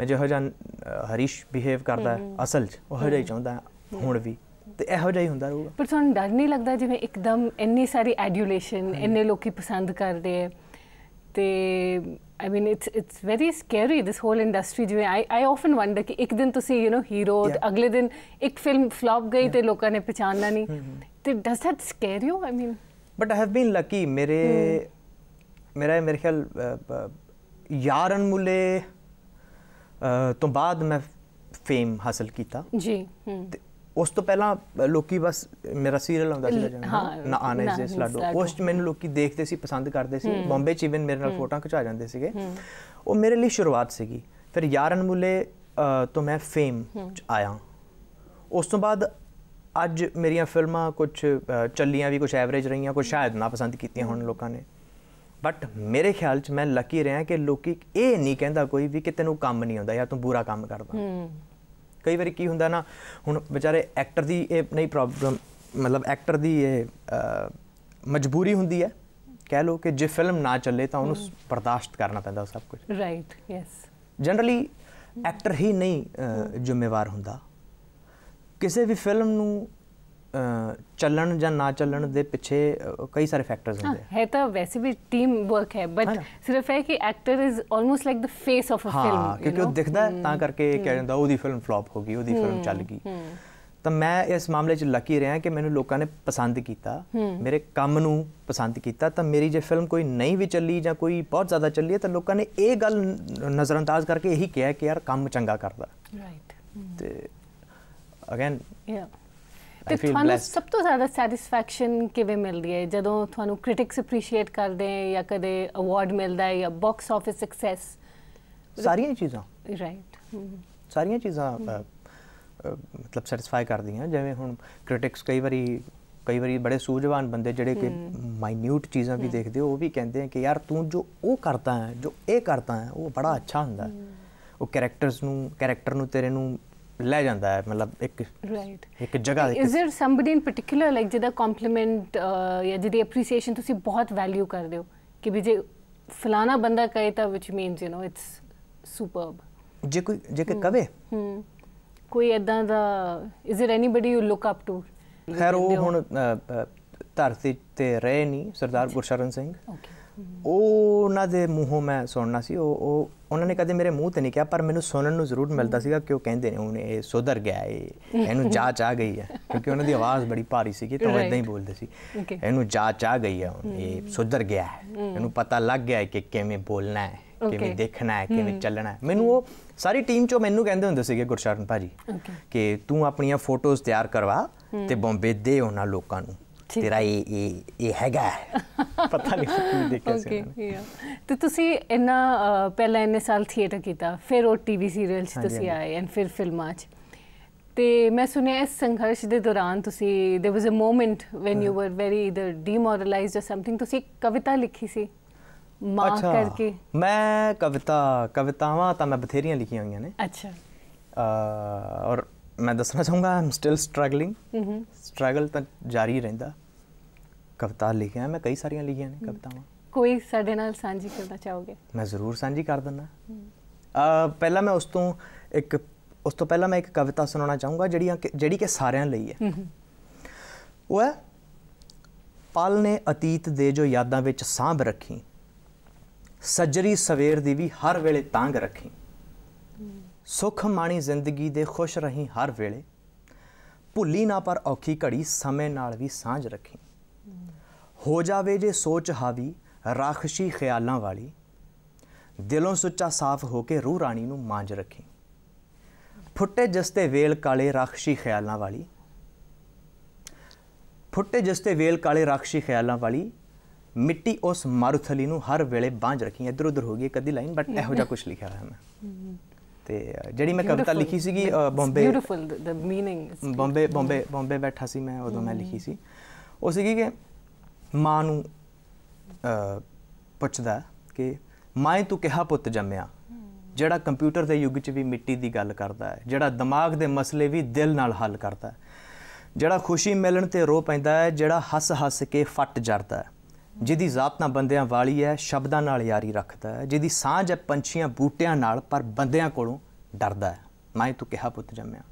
ਮੈਂ ਜਿਹੋ ਜਿਹਾ ਹਰੀਸ਼ ਬਿਹੇਵ ਕਰਦਾ ਅਸਲ 'ਚ ਉਹ ਜਿਹੜਾ ਹੀ ਚਾਹੁੰਦਾ ਹੁਣ ਵੀ ਤੇ ਇਹੋ ਜਿਹਾ ਹੀ ਹੁੰਦਾ ਰਹੂਗਾ ਪਰ ਤੁਹਾਨੂੰ ਡਰ ਨਹੀਂ ਲੱਗਦਾ ਜਿਵੇਂ ਇੱਕਦਮ ਇੰਨੀ ਸਾਰੀ ਐਡਿਊਲੇਸ਼ਨ ਇੰਨੇ ਲੋਕੀ ਪਸੰਦ ਕਰਦੇ ਆ ਤੇ I mean it's it's very scary this whole industry ਜਿਵੇਂ ਆਈ ਆਈ ਆਫਨ ਵੰਡਰ ਕਿ ਇੱਕ ਦਿਨ ਤੁਸੀਂ ਯੂ نو ਹੀਰੋ ਅਗਲੇ ਦਿਨ ਇੱਕ ਫਿਲਮ ਫਲॉप ਗਈ ਤੇ ਲੋਕਾਂ ਨੇ ਪਛਾਣਨਾ ਨਹੀਂ ਤੇ does that scare you I mean but I have been lucky ਮੇਰੇ ਮੇਰਾ ਮੇਰੇ ਖਿਆਲ ਯਾਰ ਅਨਮੁੱਲੇ ਤੋਂ ਬਾਅਦ ਮੈਂ ਫੇਮ ਹਾਸਲ ਕੀਤਾ ਜੀ ਉਸ ਤੋਂ ਪਹਿਲਾਂ ਲੋਕੀ ਬਸ ਮੇਰਾ ਸੀਰੀਅਲ ਆਉਂਦਾ ਸੀ ਨਾ ਆਨੇ ਜੇ ਸਲਾਡੋ ਉਸ ਚ ਮੈਨੂੰ ਲੋਕੀ ਦੇਖਦੇ ਸੀ ਪਸੰਦ ਕਰਦੇ ਸੀ ਬੰਬੇ ਚ ਇਵਨ ਮੇਰੇ ਨਾਲ ਫੋਟੋਆਂ ਖਿਚਾ ਜਾਂਦੇ ਸੀਗੇ ਉਹ ਮੇਰੇ ਲਈ ਸ਼ੁਰੂਆਤ ਸੀਗੀ ਫਿਰ ਯਾਰ ਅਨਮੁੱਲੇ ਤੋਂ ਮੈਂ ਫੇਮ ਚ ਆਇਆ ਉਸ ਤੋਂ ਬਾਅਦ ਅੱਜ ਮੇਰੀਆਂ ਫਿਲਮਾਂ ਕੁਝ ਚੱਲੀਆਂ ਵੀ ਕੁਝ ਐਵਰੇਜ ਰਹੀਆਂ ਕੁਝ ਸ਼ਾਇਦ ਨਾ ਪਸੰਦ ਕੀਤੀਆਂ ਹੁਣ ਲੋਕਾਂ ਨੇ ਬਟ ਮੇਰੇ ਖਿਆਲ 'ਚ ਮੈਂ ਲੱਕੀ ਰਿਹਾ ਕਿ ਲੋਕੀ ਇਹ ਨਹੀਂ ਕਹਿੰਦਾ ਕੋਈ ਵੀ ਕਿ ਤੈਨੂੰ ਕੰਮ ਨਹੀਂ ਆਉਂਦਾ ਜਾਂ ਤੂੰ ਬੁਰਾ ਕੰਮ ਕਰਦਾ ਹੂੰ ਕਈ ਵਾਰੀ ਕੀ ਹੁੰਦਾ ਨਾ ਹੁਣ ਵਿਚਾਰੇ ਐਕਟਰ ਦੀ ਇਹ ਨਹੀਂ ਪ੍ਰੋਬਲਮ ਮਤਲਬ ਐਕਟਰ ਦੀ ਇਹ ਮਜਬੂਰੀ ਹੁੰਦੀ ਹੈ ਕਹਿ ਲੋ ਕਿ ਜੇ ਫਿਲਮ ਨਾ ਚੱਲੇ ਤਾਂ ਉਹਨੂੰ ਬਰਦਾਸ਼ਤ ਕਰਨਾ ਪੈਂਦਾ ਸਭ ਕੁਝ ਰਾਈਟ ਯੈਸ ਜਨਰਲੀ ਐਕਟਰ ਹੀ ਨਹੀਂ ਜ਼ਿੰਮੇਵਾਰ ਹੁੰਦਾ ਕਿਸੇ ਵੀ ਫਿਲਮ ਨੂੰ ਚੱਲਣ ਜਾਂ ਨਾ ਚੱਲਣ ਦੇ ਪਿੱਛੇ ਕਈ ਸਾਰੇ ਫੈਕਟਰਸ ਹੁੰਦੇ ਹੈ ਤਾਂ ਵੈਸੇ ਵੀ ਟੀਮ ਵਰਕ ਹੈ ਬਟ ਸਿਰਫ ਹੈ ਕਿ actor is almost like the face of a film ਹਾਂ ਕਿਉਂਕਿ ਉਹ ਦਿਖਦਾ ਹੈ ਤਾਂ ਕਰਕੇ ਕਹਿ ਜਾਂਦਾ ਉਹਦੀ ਫਿਲਮ ਫਲॉप ਹੋ ਗਈ ਉਹਦੀ ਫਿਲਮ ਚੱਲ ਗਈ ਤਾਂ ਮੈਂ ਇਸ ਮਾਮਲੇ 'ਚ ਲੱਕੀ ਰਿਹਾ ਕਿ ਮੈਨੂੰ ਲੋਕਾਂ ਨੇ ਪਸੰਦ ਕੀਤਾ ਮੇਰੇ ਕੰਮ ਨੂੰ ਪਸੰਦ ਕੀਤਾ ਤਾਂ ਮੇਰੀ ਜੇ ਫਿਲਮ ਕੋਈ ਨਹੀਂ ਵੀ ਚੱਲੀ ਜਾਂ ਕੋਈ ਬਹੁਤ ਜ਼ਿਆਦਾ ਚੱਲੀ ਤਾਂ ਲੋਕਾਂ ਨੇ ਇਹ ਗੱਲ ਨਜ਼ਰਅੰਦਾਜ਼ ਕਰਕੇ ਇਹੀ ਕਿਹਾ ਕਿ ਯਾਰ ਕੰਮ ਚੰਗਾ ਕਰਦਾ ਰਾਈਟ ਤੇ ਅਗੇਨ ਯਾ ਤੇ ਤੁਹਾਨੂੰ ਸਭ ਤੋਂ ਜ਼ਿਆਦਾ ਸੈਟੀਸਫੈਕਸ਼ਨ ਕਿਵੇਂ ਮਿਲਦੀ ਹੈ ਜਦੋਂ ਤੁਹਾਨੂੰ ਕ੍ਰਿਟਿਕਸ ਅਪਰੀਸ਼ੀਏਟ ਕਰਦੇ ਹੈ ਜਾਂ ਕਦੇ ਅਵਾਰਡ ਮਿਲਦਾ ਹੈ ਜਾਂ ਬਾਕਸ ਆਫਿਸ ਸਕਸੈਸ ਸਾਰੀਆਂ ਚੀਜ਼ਾਂ ਰਾਈਟ ਸਾਰੀਆਂ ਚੀਜ਼ਾਂ ਮਤਲਬ ਸੈਟੀਸਫਾਈ ਕਰਦੀਆਂ ਜਿਵੇਂ ਹੁਣ ਕ੍ਰਿਟਿਕਸ ਕਈ ਵਾਰੀ ਕਈ ਵਾਰੀ ਬੜੇ ਸੂਝਵਾਨ ਬੰਦੇ ਜਿਹੜੇ ਕਿ ਮਾਈਨਿਊਟ ਚੀਜ਼ਾਂ ਵੀ ਦੇਖਦੇ ਉਹ ਵੀ ਕਹਿੰਦੇ ਆ ਕਿ ਯਾਰ ਤੂੰ ਜੋ ਉਹ ਕਰਦਾ ਹੈ ਜੋ ਇਹ ਕਰਦਾ ਹੈ ਉਹ ਬੜਾ ਅੱਛਾ ਹੁੰਦਾ ਹੈ ਉਹ ਕੈਰੈਕਟਰਸ ਨੂੰ ਕੈਰੈਕਟਰ ਨੂੰ ਤੇਰੇ ਨੂੰ ਲੈ ਜਾਂਦਾ ਹੈ ਮਤਲਬ ਇੱਕ ਰਾਈਟ ਇੱਕ ਜਗ੍ਹਾ ਦੇ is there somebody in particular like ਜਿਹਦਾ ਕੰਪਲੀਮੈਂਟ ਜਾਂ ਜਿਹਦੀ ਐਪਰੀਸੀਏਸ਼ਨ ਤੁਸੀਂ ਬਹੁਤ ਵੈਲਿਊ ਕਰਦੇ ਹੋ ਕਿ ਵੀ ਜੇ ਫਲਾਣਾ ਬੰਦਾ ਕਹੇ ਤਾਂ ਵਿਚ means you know it's superb ਜੇ ਕੋਈ ਜੇ ਕੇ ਕਵੇ ਹੂੰ ਕੋਈ ਐਦਾਂ ਦਾ is there anybody you look up to ਖੈਰ ਉਹ ਹੁਣ ਧਰਤੀ ਤੇ ਰਹੇ ਨਹੀਂ ਸਰਦਾਰ ਗੁਰਸ਼ਰਨ ਸਿੰਘ ਉਹ ਉਹਨਾਂ ਦੇ ਮੂੰਹੋਂ ਮੈਂ ਸੁਣਨਾ ਸੀ ਉਹ ਉਹ ਉਹਨਾਂ ਨੇ ਕਦੇ ਮੇਰੇ ਮੂੰਹ ਤੇ ਨਹੀਂ ਕਿਹਾ ਪਰ ਮੈਨੂੰ ਸੁਣਨ ਨੂੰ ਜ਼ਰੂਰ ਮਿਲਦਾ ਸੀਗਾ ਕਿ ਉਹ ਕਹਿੰਦੇ ਨੇ ਉਹਨੇ ਇਹ ਸੁਧਰ ਗਿਆ ਇਹ ਇਹਨੂੰ ਜਾਚ ਆ ਗਈ ਹੈ ਕਿਉਂਕਿ ਉਹਨਾਂ ਦੀ ਆਵਾਜ਼ ਬੜੀ ਭਾਰੀ ਸੀਗੀ ਤਾਂ ਉਹ ਇਦਾਂ ਹੀ ਬੋਲਦੇ ਸੀ ਇਹਨੂੰ ਜਾਚ ਆ ਗਈ ਹੈ ਇਹ ਸੁਧਰ ਗਿਆ ਹੈ ਇਹਨੂੰ ਪਤਾ ਲੱਗ ਗਿਆ ਹੈ ਕਿ ਕਿਵੇਂ ਬੋਲਣਾ ਹੈ ਕਿਵੇਂ ਦੇਖਣਾ ਹੈ ਕਿਵੇਂ ਚੱਲਣਾ ਹੈ ਮੈਨੂੰ ਉਹ ਸਾਰੀ ਟੀਮ ਚੋਂ ਮੈਨੂੰ ਕਹਿੰਦੇ ਹੁੰਦੇ ਸੀਗੇ ਗੁਰਸ਼ਰਨ ਭਾਜੀ ਕਿ ਤੂੰ ਆਪਣੀਆਂ ਫੋਟੋਜ਼ ਤਿਆਰ ਕਰਵਾ ਤੇ ਬੰਬੇ ਦੇ ਉਹਨਾਂ ਲੋਕਾਂ ਨੂੰ ਤੇਰਾ ਇਹ ਇਹ ਇਹ ਹੈਗਾ ਪਤਾ ਨਹੀਂ ਦੇਖ ਕੇ ਤੇ ਤੁਸੀਂ ਇੰਨਾ ਪਹਿਲਾਂ ਇੰਨੇ ਸਾਲ ਥੀਏਟਰ ਕੀਤਾ ਫਿਰ ਉਹ ਟੀਵੀ ਸੀਰੀਅਲ 'ਚ ਤੁਸੀਂ ਆਏ ਐਂਡ ਫਿਰ ਫਿਲਮਾਂ 'ਚ ਤੇ ਮੈਂ ਸੁਣਿਆ ਇਸ ਸੰਘਰਸ਼ ਦੇ ਦੌਰਾਨ ਤੁਸੀਂ there was a moment when you were very either demoralized or something ਤੁਸੀਂ ਕਵਿਤਾ ਲਿਖੀ ਸੀ ਮਾਂ ਕਰਕੇ ਮੈਂ ਕਵਿਤਾ ਕਵਿਤਾਵਾਂ ਤਾਂ ਮੈਂ ਬਥੇਰੀਆਂ ਲਿਖੀਆਂ ਹੋਈਆਂ ਨੇ ਅੱਛਾ ਔਰ ਮੈਂ ਦੱਸਣਾ ਚਾਹੂੰਗਾ ਆਮ ਸਟਿਲ ਸਟਰਗਲਿੰਗ ਸਟਰਗਲ ਤਾਂ ਜਾਰੀ ਰਹਿੰਦਾ ਕਵਿਤਾ ਲਿਖਿਆ ਮੈਂ ਕਈ ਸਾਰੀਆਂ ਲਿਖੀਆਂ ਨੇ ਕਵਿਤਾਵਾਂ ਕੋਈ ਸਾਡੇ ਨਾਲ ਸਾਂਝੀ ਕਰਨਾ ਚਾਹੋਗੇ ਮੈਂ ਜ਼ਰੂਰ ਸਾਂਝੀ ਕਰ ਦਿੰਦਾ ਆ ਪਹਿਲਾਂ ਮੈਂ ਉਸ ਤੋਂ ਇੱਕ ਉਸ ਤੋਂ ਪਹਿਲਾਂ ਮੈਂ ਇੱਕ ਕਵਿਤਾ ਸੁਣਾਉਣਾ ਚਾਹੂੰਗਾ ਜਿਹੜੀ ਜਿਹੜੀ ਕਿ ਸਾਰਿਆਂ ਲਈ ਹੈ ਉਹ ਹੈ ਪਲ ਨੇ ਅਤੀਤ ਦੇ ਜੋ ਯਾਦਾਂ ਵਿੱਚ ਸਾਂਭ ਰੱਖੀ ਸੱਜਰੀ ਸਵੇਰ ਦੀ ਵੀ ਹਰ ਵੇਲੇ ਤਾਂਗ ਰੱਖੀ ਸੁਖ ਮਾਣੀ ਜ਼ਿੰਦਗੀ ਦੇ ਖੁਸ਼ ਰਹੀ ਹਰ ਵੇਲੇ ਭੁੱਲੀ ਨਾ ਪਰ ਔਖੀ ਘੜੀ ਸਮੇਂ ਨਾਲ ਵੀ ਸਾਂਝ ਰੱਖੀ ਹੋ ਜਾਵੇ ਜੇ ਸੋਚ ਹਾਵੀ ਰਾਖਸ਼ੀ ਖਿਆਲਾਂ ਵਾਲੀ ਦਿਲੋਂ ਸੁੱਚਾ ਸਾਫ਼ ਹੋ ਕੇ ਰੂਹ ਰਾਣੀ ਨੂੰ ਮਾਂਜ ਰੱਖੀ ਫੁੱਟੇ ਜਸਤੇ ਵੇਲ ਕਾਲੇ ਰਾਖਸ਼ੀ ਖਿਆਲਾਂ ਵਾਲੀ ਫੁੱਟੇ ਜਸਤੇ ਵੇਲ ਕਾਲੇ ਰਾਖਸ਼ੀ ਖਿਆਲਾਂ ਵਾਲੀ ਮਿੱਟੀ ਉਸ ਮਾਰੂਥਲੀ ਨੂੰ ਹਰ ਵੇਲੇ ਬਾਂਝ ਰੱਖੀ ਇਧਰ ਉਧਰ ਹੋ ਗਈ ਕਦੀ ਲਾਈਨ ਬਟ ਇਹੋ ਜਿਹਾ ਕੁਝ ਲਿਖਿਆ ਹੋਇਆ ਮੈਂ ਤੇ ਜਿਹੜੀ ਮੈਂ ਕਵਿਤਾ ਲਿਖੀ ਸੀਗੀ Bombay beautiful the meaning Bombay Bombay Bombay ਬੈਠਾ ਸੀ ਮੈਂ ਉਦੋਂ ਮੈਂ ਲਿਖੀ ਸੀ ਉਹ ਸੀਗੀ ਕਿ ਮਾਂ ਨੂੰ ਪੁੱਛਦਾ ਕਿ ਮਾਂ ਤੂੰ ਕਿਹਾ ਪੁੱਤ ਜੰਮਿਆ ਜਿਹੜਾ ਕੰਪਿਊਟਰ ਦੇ ਯੁੱਗ 'ਚ ਵੀ ਮਿੱਟੀ ਦੀ ਗੱਲ ਕਰਦਾ ਹੈ ਜਿਹੜਾ ਦਿਮਾਗ ਦੇ ਮਸਲੇ ਵੀ ਦਿਲ ਨਾਲ ਹੱਲ ਕਰਦਾ ਹੈ ਜਿਹੜਾ ਖੁਸ਼ੀ ਮਿਲਣ ਤੇ ਰੋ ਪੈਂਦਾ ਹੈ ਜਿਹੜਾ ਹੱਸ-ਹੱਸ ਕੇ ਫਟ ਜਰਦਾ ਹੈ ਜਿਹਦੀ ਜ਼ਾਤ ਨਾ ਬੰਦਿਆਂ ਵਾਲੀ ਹੈ ਸ਼ਬਦਾਂ ਨਾਲ ਯਾਰੀ ਰੱਖਦਾ ਹੈ ਜਿਹਦੀ ਸਾਂਝ ਹੈ ਪੰਛੀਆਂ ਬੂਟਿਆਂ ਨਾਲ ਪਰ ਬੰਦਿਆਂ ਕੋਲੋਂ ਡਰਦਾ ਹੈ ਮੈਂ ਤੂੰ ਕਿਹਾ ਪੁੱਤ ਜੰਮਿਆ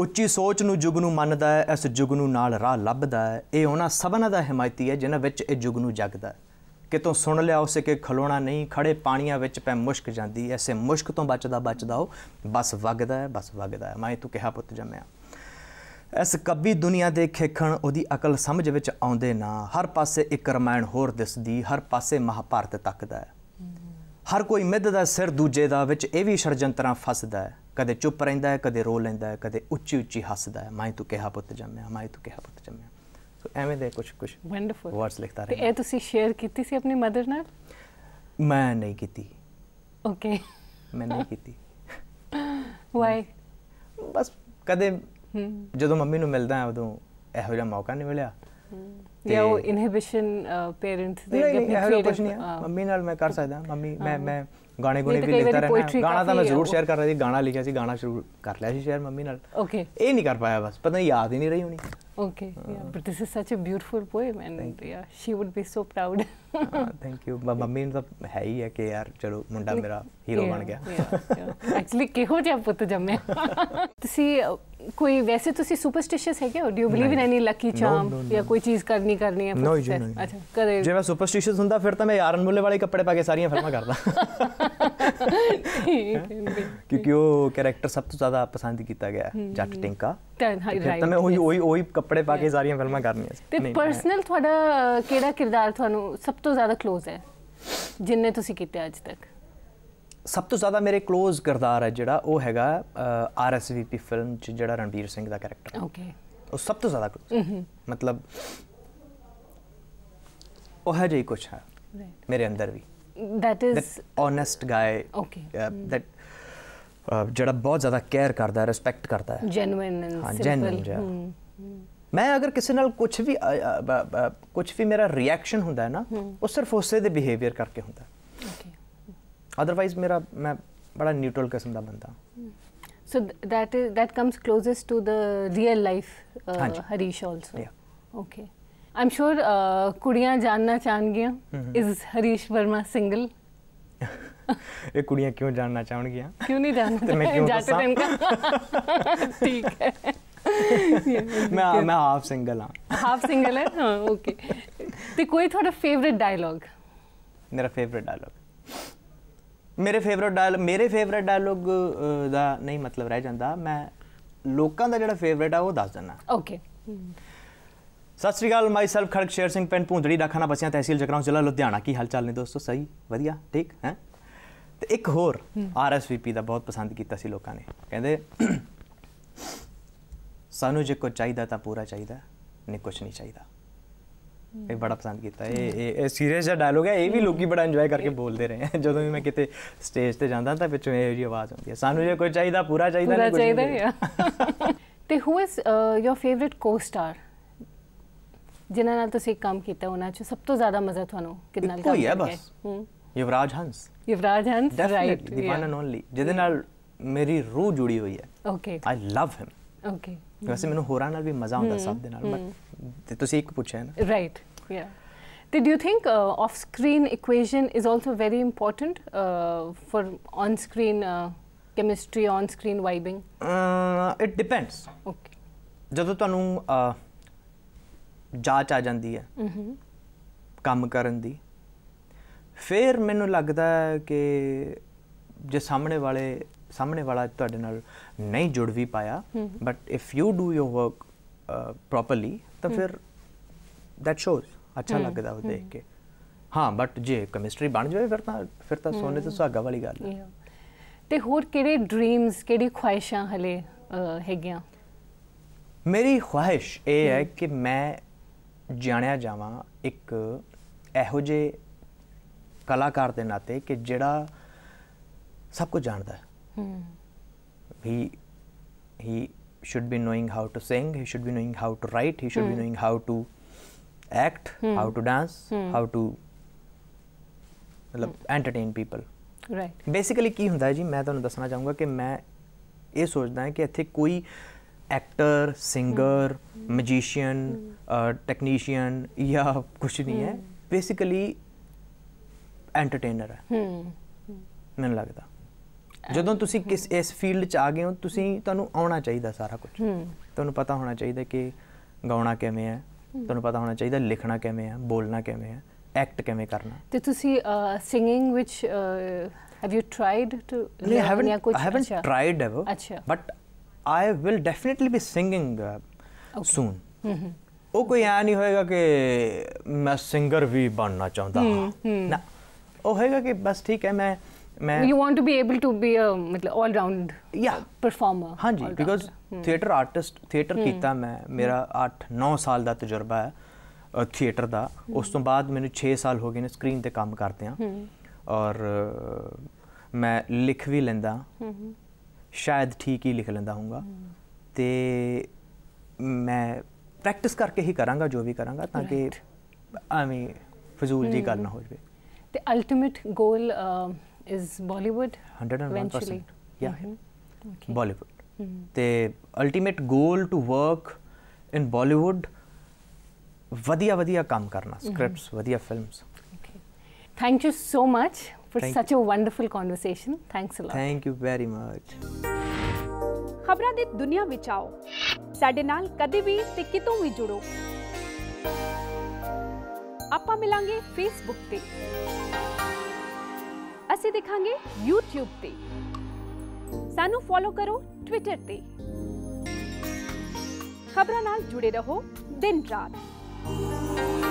ਉੱਚੀ ਸੋਚ ਨੂੰ ਜੁਗ ਨੂੰ ਮੰਨਦਾ ਹੈ ਇਸ ਜੁਗ ਨੂੰ ਨਾਲ ਰਾਹ ਲੱਭਦਾ ਹੈ ਇਹ ਉਹਨਾਂ ਸਭਨਾਂ ਦਾ ਹਮਾਇਤੀ ਹੈ ਜਿਨ੍ਹਾਂ ਵਿੱਚ ਇਹ ਜੁਗ ਨੂੰ ਜਗਦਾ ਕਿਤੋਂ ਸੁਣ ਲਿਆ ਉਸੇ ਕਿ ਖਲੋਣਾ ਨਹੀਂ ਖੜੇ ਪਾਣੀਆਂ ਵਿੱਚ ਪੈ ਮੁਸ਼ਕ ਜਾਂਦੀ ਐਸੇ ਮੁਸ਼ਕ ਤੋਂ ਬਚਦਾ ਬਚਦਾ ਉਹ ਬਸ ਵਗਦਾ ਹੈ ਬਸ ਵਗਦਾ ਹੈ ਮੈਂ ਤੂੰ ਕਿਹਾ ਪੁੱਤ ਜੰਮਿਆ ਇਸ ਕੱਬੀ ਦੁਨੀਆ ਦੇ ਖੇਖਣ ਉਹਦੀ ਅਕਲ ਸਮਝ ਵਿੱਚ ਆਉਂਦੇ ਨਾ ਹਰ ਪਾਸੇ ਇੱਕ ਰਮਾਇਣ ਹੋਰ ਦਿਸਦੀ ਹਰ ਪਾਸੇ ਮਹਾਭਾਰਤ ਤੱਕਦਾ ਹੈ ਹਰ ਕੋਈ ਮਿੱਧ ਦਾ ਸਿਰ ਦੂਜੇ ਦਾ ਵਿੱਚ ਇਹ ਵੀ ਸ਼ਰਜੰਤਰਾਂ ਫਸਦਾ ਹੈ ਕਦੇ ਚੁੱਪ ਰਹਿੰਦਾ ਹੈ ਕਦੇ ਰੋ ਲੈਂਦਾ ਹੈ ਕਦੇ ਉੱਚੀ ਉੱਚੀ ਹੱਸਦਾ ਹੈ ਮਾਈ ਤੂੰ ਕਿਹਾ ਪੁੱਤ ਜੰਮਿਆ ਮਾਈ ਤੂੰ ਕਿਹਾ ਪੁੱਤ ਜੰਮਿਆ ਸੋ ਐਵੇਂ ਦੇ ਕੁਝ ਕੁਝ ਵੰਡਰਫੁਲ ਵਰਡਸ ਲਿਖਦਾ ਤੇ ਇਹ ਤੁਸੀਂ ਸ਼ੇਅਰ ਕੀਤੀ ਸੀ ਆਪਣੀ ਮਦਰ ਨਾਲ ਮੈਂ ਨਹੀਂ ਕੀਤੀ ਓਕੇ ਮੈਂ ਨਹੀਂ ਕੀਤੀ ਵਾਈ ਬਸ ਕਦੇ ਜਦੋਂ ਮੰਮੀ ਨੂੰ ਮਿਲਦਾ ਉਦੋਂ ਇਹੋ ਜਿਹਾ ਮੌਕਾ ਨਹੀਂ ਮਿਲਿਆ ਤੇ ਉਹ ਇਨਹਿਬਿਸ਼ਨ ਪੇਰੈਂਟਸ ਦੇ ਆਪਣੇ ਕੁਝ ਨਹੀਂ ਮੰਮੀ ਨਾਲ ਮੈਂ ਕਰ ਸਕਦਾ ਮੰਮੀ ਮੈਂ ਮੈਂ ਗਾਣੇ ਗੁਣੇ ਵੀ ਲਿਖਦਾ ਰਹਿਣਾ ਗਾਣਾ ਤਾਂ ਮੈਂ ਜ਼ਰੂਰ ਸ਼ੇਅਰ ਕਰਨਾ ਸੀ ਗਾਣਾ ਲਿਖਿਆ ਸੀ ਗਾਣਾ ਸ਼ੁਰੂ ਕਰ ਲਿਆ ਸੀ ਸ਼ੇਅਰ ਮੰਮੀ ਨਾਲ ਓਕੇ ਇਹ ਨਹੀਂ ਕਰ ਪਾਇਆ ਬਸ ਪਤਾ ਨਹੀਂ ਯਾਦ ਹੀ ਨਹੀਂ ਰਹੀ ਹੋਣੀ ਓਕੇ ਬਟ ਥਿਸ ਇਜ਼ ਸੱਚ a beautiful poem and yeah she would be so proud thank you mummy ਨੂੰ ਤਾਂ ਹੈ ਹੀ ਹੈ ਕਿ ਯਾਰ ਚਲੋ ਮੁੰਡਾ ਮੇਰਾ ਹੀਰੋ ਬਣ ਗਿਆ ਐਕਚੁਅਲੀ ਕਿਹੋ ਜਿਹਾ ਪੁੱਤ ਜੰਮਿਆ ਤੁਸੀਂ ਕੋਈ ਵੈਸੇ ਤੁਸੀਂ ਸੁਪਰਸਟੀਸ਼ੀਅਸ ਹੈਗੇ ਹੋ do you believe in any lucky charm ਜਾਂ ਕੋਈ ਚੀਜ਼ ਕਰਨੀ ਕਰਨੀ ਹੈ ਅੱਛਾ ਕਦੇ ਜੇ ਮੈਂ ਸੁਪਰਸਟੀਸ਼ੀਅਸ ਹੁੰਦਾ ਫਿਰ ਤਾਂ ਮੈਂ ਯਾਰਨ ਮੁੱਲੇ ਵਾਲੇ ਕੱਪੜੇ ਪਾ ਕੇ ਸਾਰੀਆਂ ਫਿਲਮਾਂ ਕਰਦਾ ਕਿਉਂਕਿ ਉਹ ਕੈਰੈਕਟਰ ਸਭ ਤੋਂ ਜ਼ਿਆਦਾ ਪਸੰਦ ਕੀਤਾ ਗਿਆ ਜੱਟ ਟਿੰਕਾ ਤਾਂ ਮੈਂ ਉਹੀ ਉਹੀ ਉਹੀ ਕੱਪੜੇ ਪਾ ਕੇ ਸਾਰੀਆਂ ਫਿਲਮਾਂ ਕਰਨੀਆਂ ਤੇ ਪਰਸਨਲ ਤੁਹਾਡਾ ਕਿਹੜਾ ਕਿਰਦਾਰ ਤੁਹਾਨੂੰ ਸਭ ਤੋਂ ਜ਼ਿਆਦਾ ক্লোਜ਼ ਹੈ ਜਿੰਨੇ ਤੁਸੀਂ ਕੀਤੇ ਅੱਜ ਤੱਕ ਸਭ ਤੋਂ ਜ਼ਿਆਦਾ ਮੇਰੇ ক্লোਜ਼ ਕਿਰਦਾਰ ਹੈ ਜਿਹੜਾ ਉਹ ਹੈਗਾ ਆਰਐਸਵੀਪੀ ਫਿਲਮ ਚ ਜਿਹੜਾ ਰਣਵੀਰ ਸਿੰਘ ਦਾ ਕੈਰੈਕਟਰ ਓਕੇ ਉਹ ਸਭ ਤੋਂ ਜ਼ਿਆਦਾ ਕੁਝ ਮਤਲਬ ਉਹ ਹੈ ਜੇ ਕੁਛ ਹੈ ਮੇਰੇ ਅੰਦਰ ਵੀ that is that honest guy okay uh, mm. that ਜਿਹੜਾ ਬਹੁਤ ਜ਼ਿਆਦਾ ਕੇਅਰ ਕਰਦਾ ਹੈ ਰਿਸਪੈਕਟ ਕਰਦਾ ਹੈ ਜੈਨੂਇਨ ਐਂਡ ਹਾਂ ਜੈਨੂਇਨ ਜੀ ਮੈਂ ਅਗਰ ਕਿਸੇ ਨਾਲ ਕੁਝ ਵੀ ਕੁਝ ਵੀ ਮੇਰਾ ਰਿਐਕਸ਼ਨ ਹੁੰਦਾ ਹੈ ਨਾ ਉਹ ਸਿਰਫ ਉਸੇ ਦੇ ਬਿਹੇਵੀਅਰ ਕਰਕੇ ਹੁੰਦਾ ਹੈ ਓਕੇ ਅਦਰਵਾਈਜ਼ ਮੇਰਾ ਮੈਂ ਬੜਾ ਨਿਊਟਰਲ ਕਿਸਮ ਦਾ ਬੰਦਾ so that is that comes closest to the real life Harish also okay I am sure uh, कुड़िया जानना चाहनगियाँ इज हरीश वर्मा सिंगल ये कुड़िया क्यों जानना चाहनगियाँ क्यों नहीं जानना तो मैं क्यों जाते टाइम का ठीक है मैं मैं हाफ सिंगल हाँ हाफ सिंगल है हाँ ओके तो कोई थोड़ा फेवरेट डायलॉग मेरा फेवरेट डायलॉग मेरे ਮੇਰੇ ਫੇਵਰਟ ਡਾਇਲੌਗ ਮੇਰੇ ਫੇਵਰਟ ਡਾਇਲੌਗ ਦਾ ਨਹੀਂ ਮਤਲਬ ਰਹਿ ਜਾਂਦਾ ਮੈਂ ਲੋਕਾਂ ਦਾ ਜਿਹੜਾ ਫੇਵਰਟ ਆ ਉਹ ਦੱਸ ਦਿੰਦਾ ਓਕੇ सत श्रीकाल माई सैल्फ खड़क शेर सिंह पेंड भूंदड़ी डाखाना बसिया तहसील जगराऊ जिला लुधियाना की हाल चाल ने दोस्तों सही वजिया ठीक है तो एक होर hmm. R S V P का बहुत पसंद किया लोगों ने कहते सू जो कुछ चाहिए तो पूरा चाहिए नहीं कुछ नहीं चाहिए हम्म। ये बड़ा पसंद किया सीरीयस जहा डायलॉग है ये भी लोग बड़ा इंजॉय करके बोलते रहे हैं जो भी मैं कितने स्टेज पर जाता तो पिछु ये आवाज़ आती है सू जो कुछ चाहिए पूरा चाहिए योर फेवरेट को स्टार ਜਿਨ੍ਹਾਂ ਨਾਲ ਤੁਸੀਂ ਕੰਮ ਕੀਤਾ ਉਹਨਾਂ ਚ ਸਭ ਤੋਂ ਜ਼ਿਆਦਾ ਮਜ਼ਾ ਤੁਹਾਨੂੰ ਕਿੰਨਾ ਲੱਗਾ ਕੋਈ ਹੈ ਬਸ Yuvraj Hans Yuvraj Hans right the one and only ਜਿਹਦੇ ਨਾਲ ਮੇਰੀ ਰੂਹ ਜੁੜੀ ਹੋਈ ਹੈ ਓਕੇ ਆਈ ਲਵ ਹਿਮ ਓਕੇ ਵੈਸੇ ਮੈਨੂੰ ਹੋਰਾਂ ਨਾਲ ਵੀ ਮਜ਼ਾ ਆਉਂਦਾ ਸਭ ਦੇ ਨਾਲ ਬਟ ਤੁਸੀਂ ਇੱਕ ਪੁੱਛਿਆ ਨਾ ਰਾਈਟ ਯਾ Did you think uh, off-screen equation is also very important uh, for on-screen uh, chemistry, on-screen vibing? Uh, it depends. Okay. ਜਦੋਂ ਤੁਹਾਨੂੰ ਜਾਂਚ ਆ ਜਾਂਦੀ ਹੈ ਕੰਮ ਕਰਨ ਦੀ ਫਿਰ ਮੈਨੂੰ ਲੱਗਦਾ ਕਿ ਜੇ ਸਾਹਮਣੇ ਵਾਲੇ ਸਾਹਮਣੇ ਵਾਲਾ ਤੁਹਾਡੇ ਨਾਲ ਨਹੀਂ ਜੁੜ ਵੀ ਪਾਇਆ but if you do your work properly ਤਾਂ ਫਿਰ ਦੈਟ ਸ਼ੋਜ਼ ਅੱਛਾ ਲੱਗਦਾ ਉਹ ਦੇਖ ਕੇ ਹਾਂ ਬਟ ਜੇ ਕੈਮਿਸਟਰੀ ਬਣ ਜਾਵੇ ਫਿਰ ਤਾਂ ਫਿਰ ਤਾਂ ਸੋਨੇ ਤੇ ਸੁਹਾਗਾ ਵਾਲੀ ਗੱਲ ਹੈ ਤੇ ਹੋਰ ਕਿਹੜੇ ਡ੍ਰੀਮਸ ਕਿਹੜੀ ਖੁਆਇਸ਼ਾਂ ਹਲੇ ਹੈਗੀਆਂ ਮੇਰੀ ਖੁਆਇਸ਼ ਇਹ ਹੈ ਕਿ ਮੈਂ ਜਾਣਿਆ ਜਾਵਾਂ ਇੱਕ ਇਹੋ ਜੇ ਕਲਾਕਾਰ ਦੇ ਨਾਤੇ ਕਿ ਜਿਹੜਾ ਸਭ ਕੁਝ ਜਾਣਦਾ ਹੈ ਹਮ ਹੀ ਹੀ should be knowing how to sing he should be knowing how to write he should hmm. be knowing how to act hmm. how to dance hmm. how to ਮਤਲਬ ਐਂਟਰਟੇਨ ਪੀਪਲ ਰਾਈਟ ਬੇਸਿਕਲੀ ਕੀ ਹੁੰਦਾ ਜੀ ਮੈਂ ਤੁਹਾਨੂੰ ਦੱਸਣਾ ਚਾਹੂੰਗਾ ਕਿ ਮੈਂ ਇਹ ਸੋਚਦਾ ਹਾਂ ਕਿ ਇੱਥੇ ਕੋਈ ਐਕਟਰ ਸਿੰਗਰ ਮੈਜੀਸ਼ੀਅਨ ਟੈਕਨੀਸ਼ੀਅਨ ਜਾਂ ਕੁਝ ਨਹੀਂ ਹੈ ਬੇਸਿਕਲੀ ਐਂਟਰਟੇਨਰ ਹੈ ਹਮ ਮੈਨੂੰ ਲੱਗਦਾ ਜਦੋਂ ਤੁਸੀਂ ਕਿਸ ਇਸ ਫੀਲਡ 'ਚ ਆ ਗਏ ਹੋ ਤੁਸੀਂ ਤੁਹਾਨੂੰ ਆਉਣਾ ਚਾਹੀਦਾ ਸਾਰਾ ਕੁਝ ਤੁਹਾਨੂੰ ਪਤਾ ਹੋਣਾ ਚਾਹੀਦਾ ਕਿ ਗਾਉਣਾ ਕਿਵੇਂ ਹੈ ਤੁਹਾਨੂੰ ਪਤਾ ਹੋਣਾ ਚਾਹੀਦਾ ਲਿਖਣਾ ਕਿਵੇਂ ਹੈ ਬੋਲਣਾ ਕਿਵੇਂ ਹੈ ਐਕਟ ਕਿਵੇਂ ਕਰਨਾ ਤੇ ਤੁਸੀਂ ਸਿੰਗਿੰਗ ਵਿੱਚ ਹੈਵ ਯੂ ਟ੍ਰਾਈਡ ਟੂ ਨਹੀਂ ਹੈਵਨ ਟ੍ਰਾਈਡ ਐਵਰ ਅੱਛਾ but I will definitely be singing uh, okay. soon. Mm -hmm. ਉਹ ਕੋਈ ਐ ਨਹੀਂ ਹੋਏਗਾ ਕਿ ਮੈਂ ਸਿੰਗਰ ਵੀ ਬਣਨਾ ਚਾਹੁੰਦਾ ਹਾਂ ਨਾ ਉਹ ਹੋਏਗਾ ਕਿ ਬਸ ਠੀਕ ਹੈ ਮੈਂ ਮੈਂ you want to be able to be a ਮਤਲਬ 올 ਰਾਊਂਡ ਯਾ ਪਰਫਾਰਮਰ ਹਾਂਜੀ ਬਿਕਾਜ਼ ਥੀਏਟਰ ਆਰਟਿਸਟ ਥੀਏਟਰ ਕੀਤਾ ਮੈਂ ਮੇਰਾ 8 9 ਸਾਲ ਦਾ ਤਜਰਬਾ ਹੈ ਥੀਏਟਰ ਦਾ ਉਸ ਤੋਂ ਬਾਅਦ ਮੈਨੂੰ 6 ਸਾਲ ਹੋ ਗਏ ਨੇ ਸਕਰੀਨ ਤੇ ਕੰਮ ਕਰਦੇ ਆ ਔਰ ਮੈਂ ਲਿਖ ਵੀ ਲੈਂਦਾ ਸ਼ਾਇਦ ਠੀਕ ਹੀ ਲਿਖ ਲੈਂਦਾ ਹੂੰਗਾ ਤੇ ਮੈਂ ਪ੍ਰੈਕਟਿਸ ਕਰਕੇ ਹੀ ਕਰਾਂਗਾ ਜੋ ਵੀ ਕਰਾਂਗਾ ਤਾਂ ਕਿ ਐਵੇਂ ਫਜ਼ੂਲ ਦੀ ਗੱਲ ਨਾ ਹੋ ਜਾਵੇ ਤੇ ultimate goal is Bollywood 101% yeah Bollywood ਤੇ ultimate goal to work in Bollywood ਵਧੀਆ ਵਧੀਆ ਕੰਮ ਕਰਨਾ ਸਕ੍ਰਿਪਟਸ ਵਧੀਆ films thank you so much for Thank such a wonderful conversation. Thanks a lot. Thank you very much. ਖਬਰਾਂ ਦੀ ਦੁਨੀਆ ਵਿੱਚ ਆਓ ਸਾਡੇ ਨਾਲ ਕਦੇ ਵੀ ਤੇ ਕਿਤੋਂ ਵੀ ਜੁੜੋ ਆਪਾਂ ਮਿਲਾਂਗੇ ਫੇਸਬੁੱਕ ਤੇ ਅਸੀਂ ਦਿਖਾਂਗੇ YouTube ਤੇ ਸਾਨੂੰ ਫੋਲੋ ਕਰੋ ਟਵਿੱਟਰ ਤੇ ਖਬਰਾਂ ਨਾਲ ਜੁੜੇ ਰਹੋ ਦਿਨ ਰਾਤ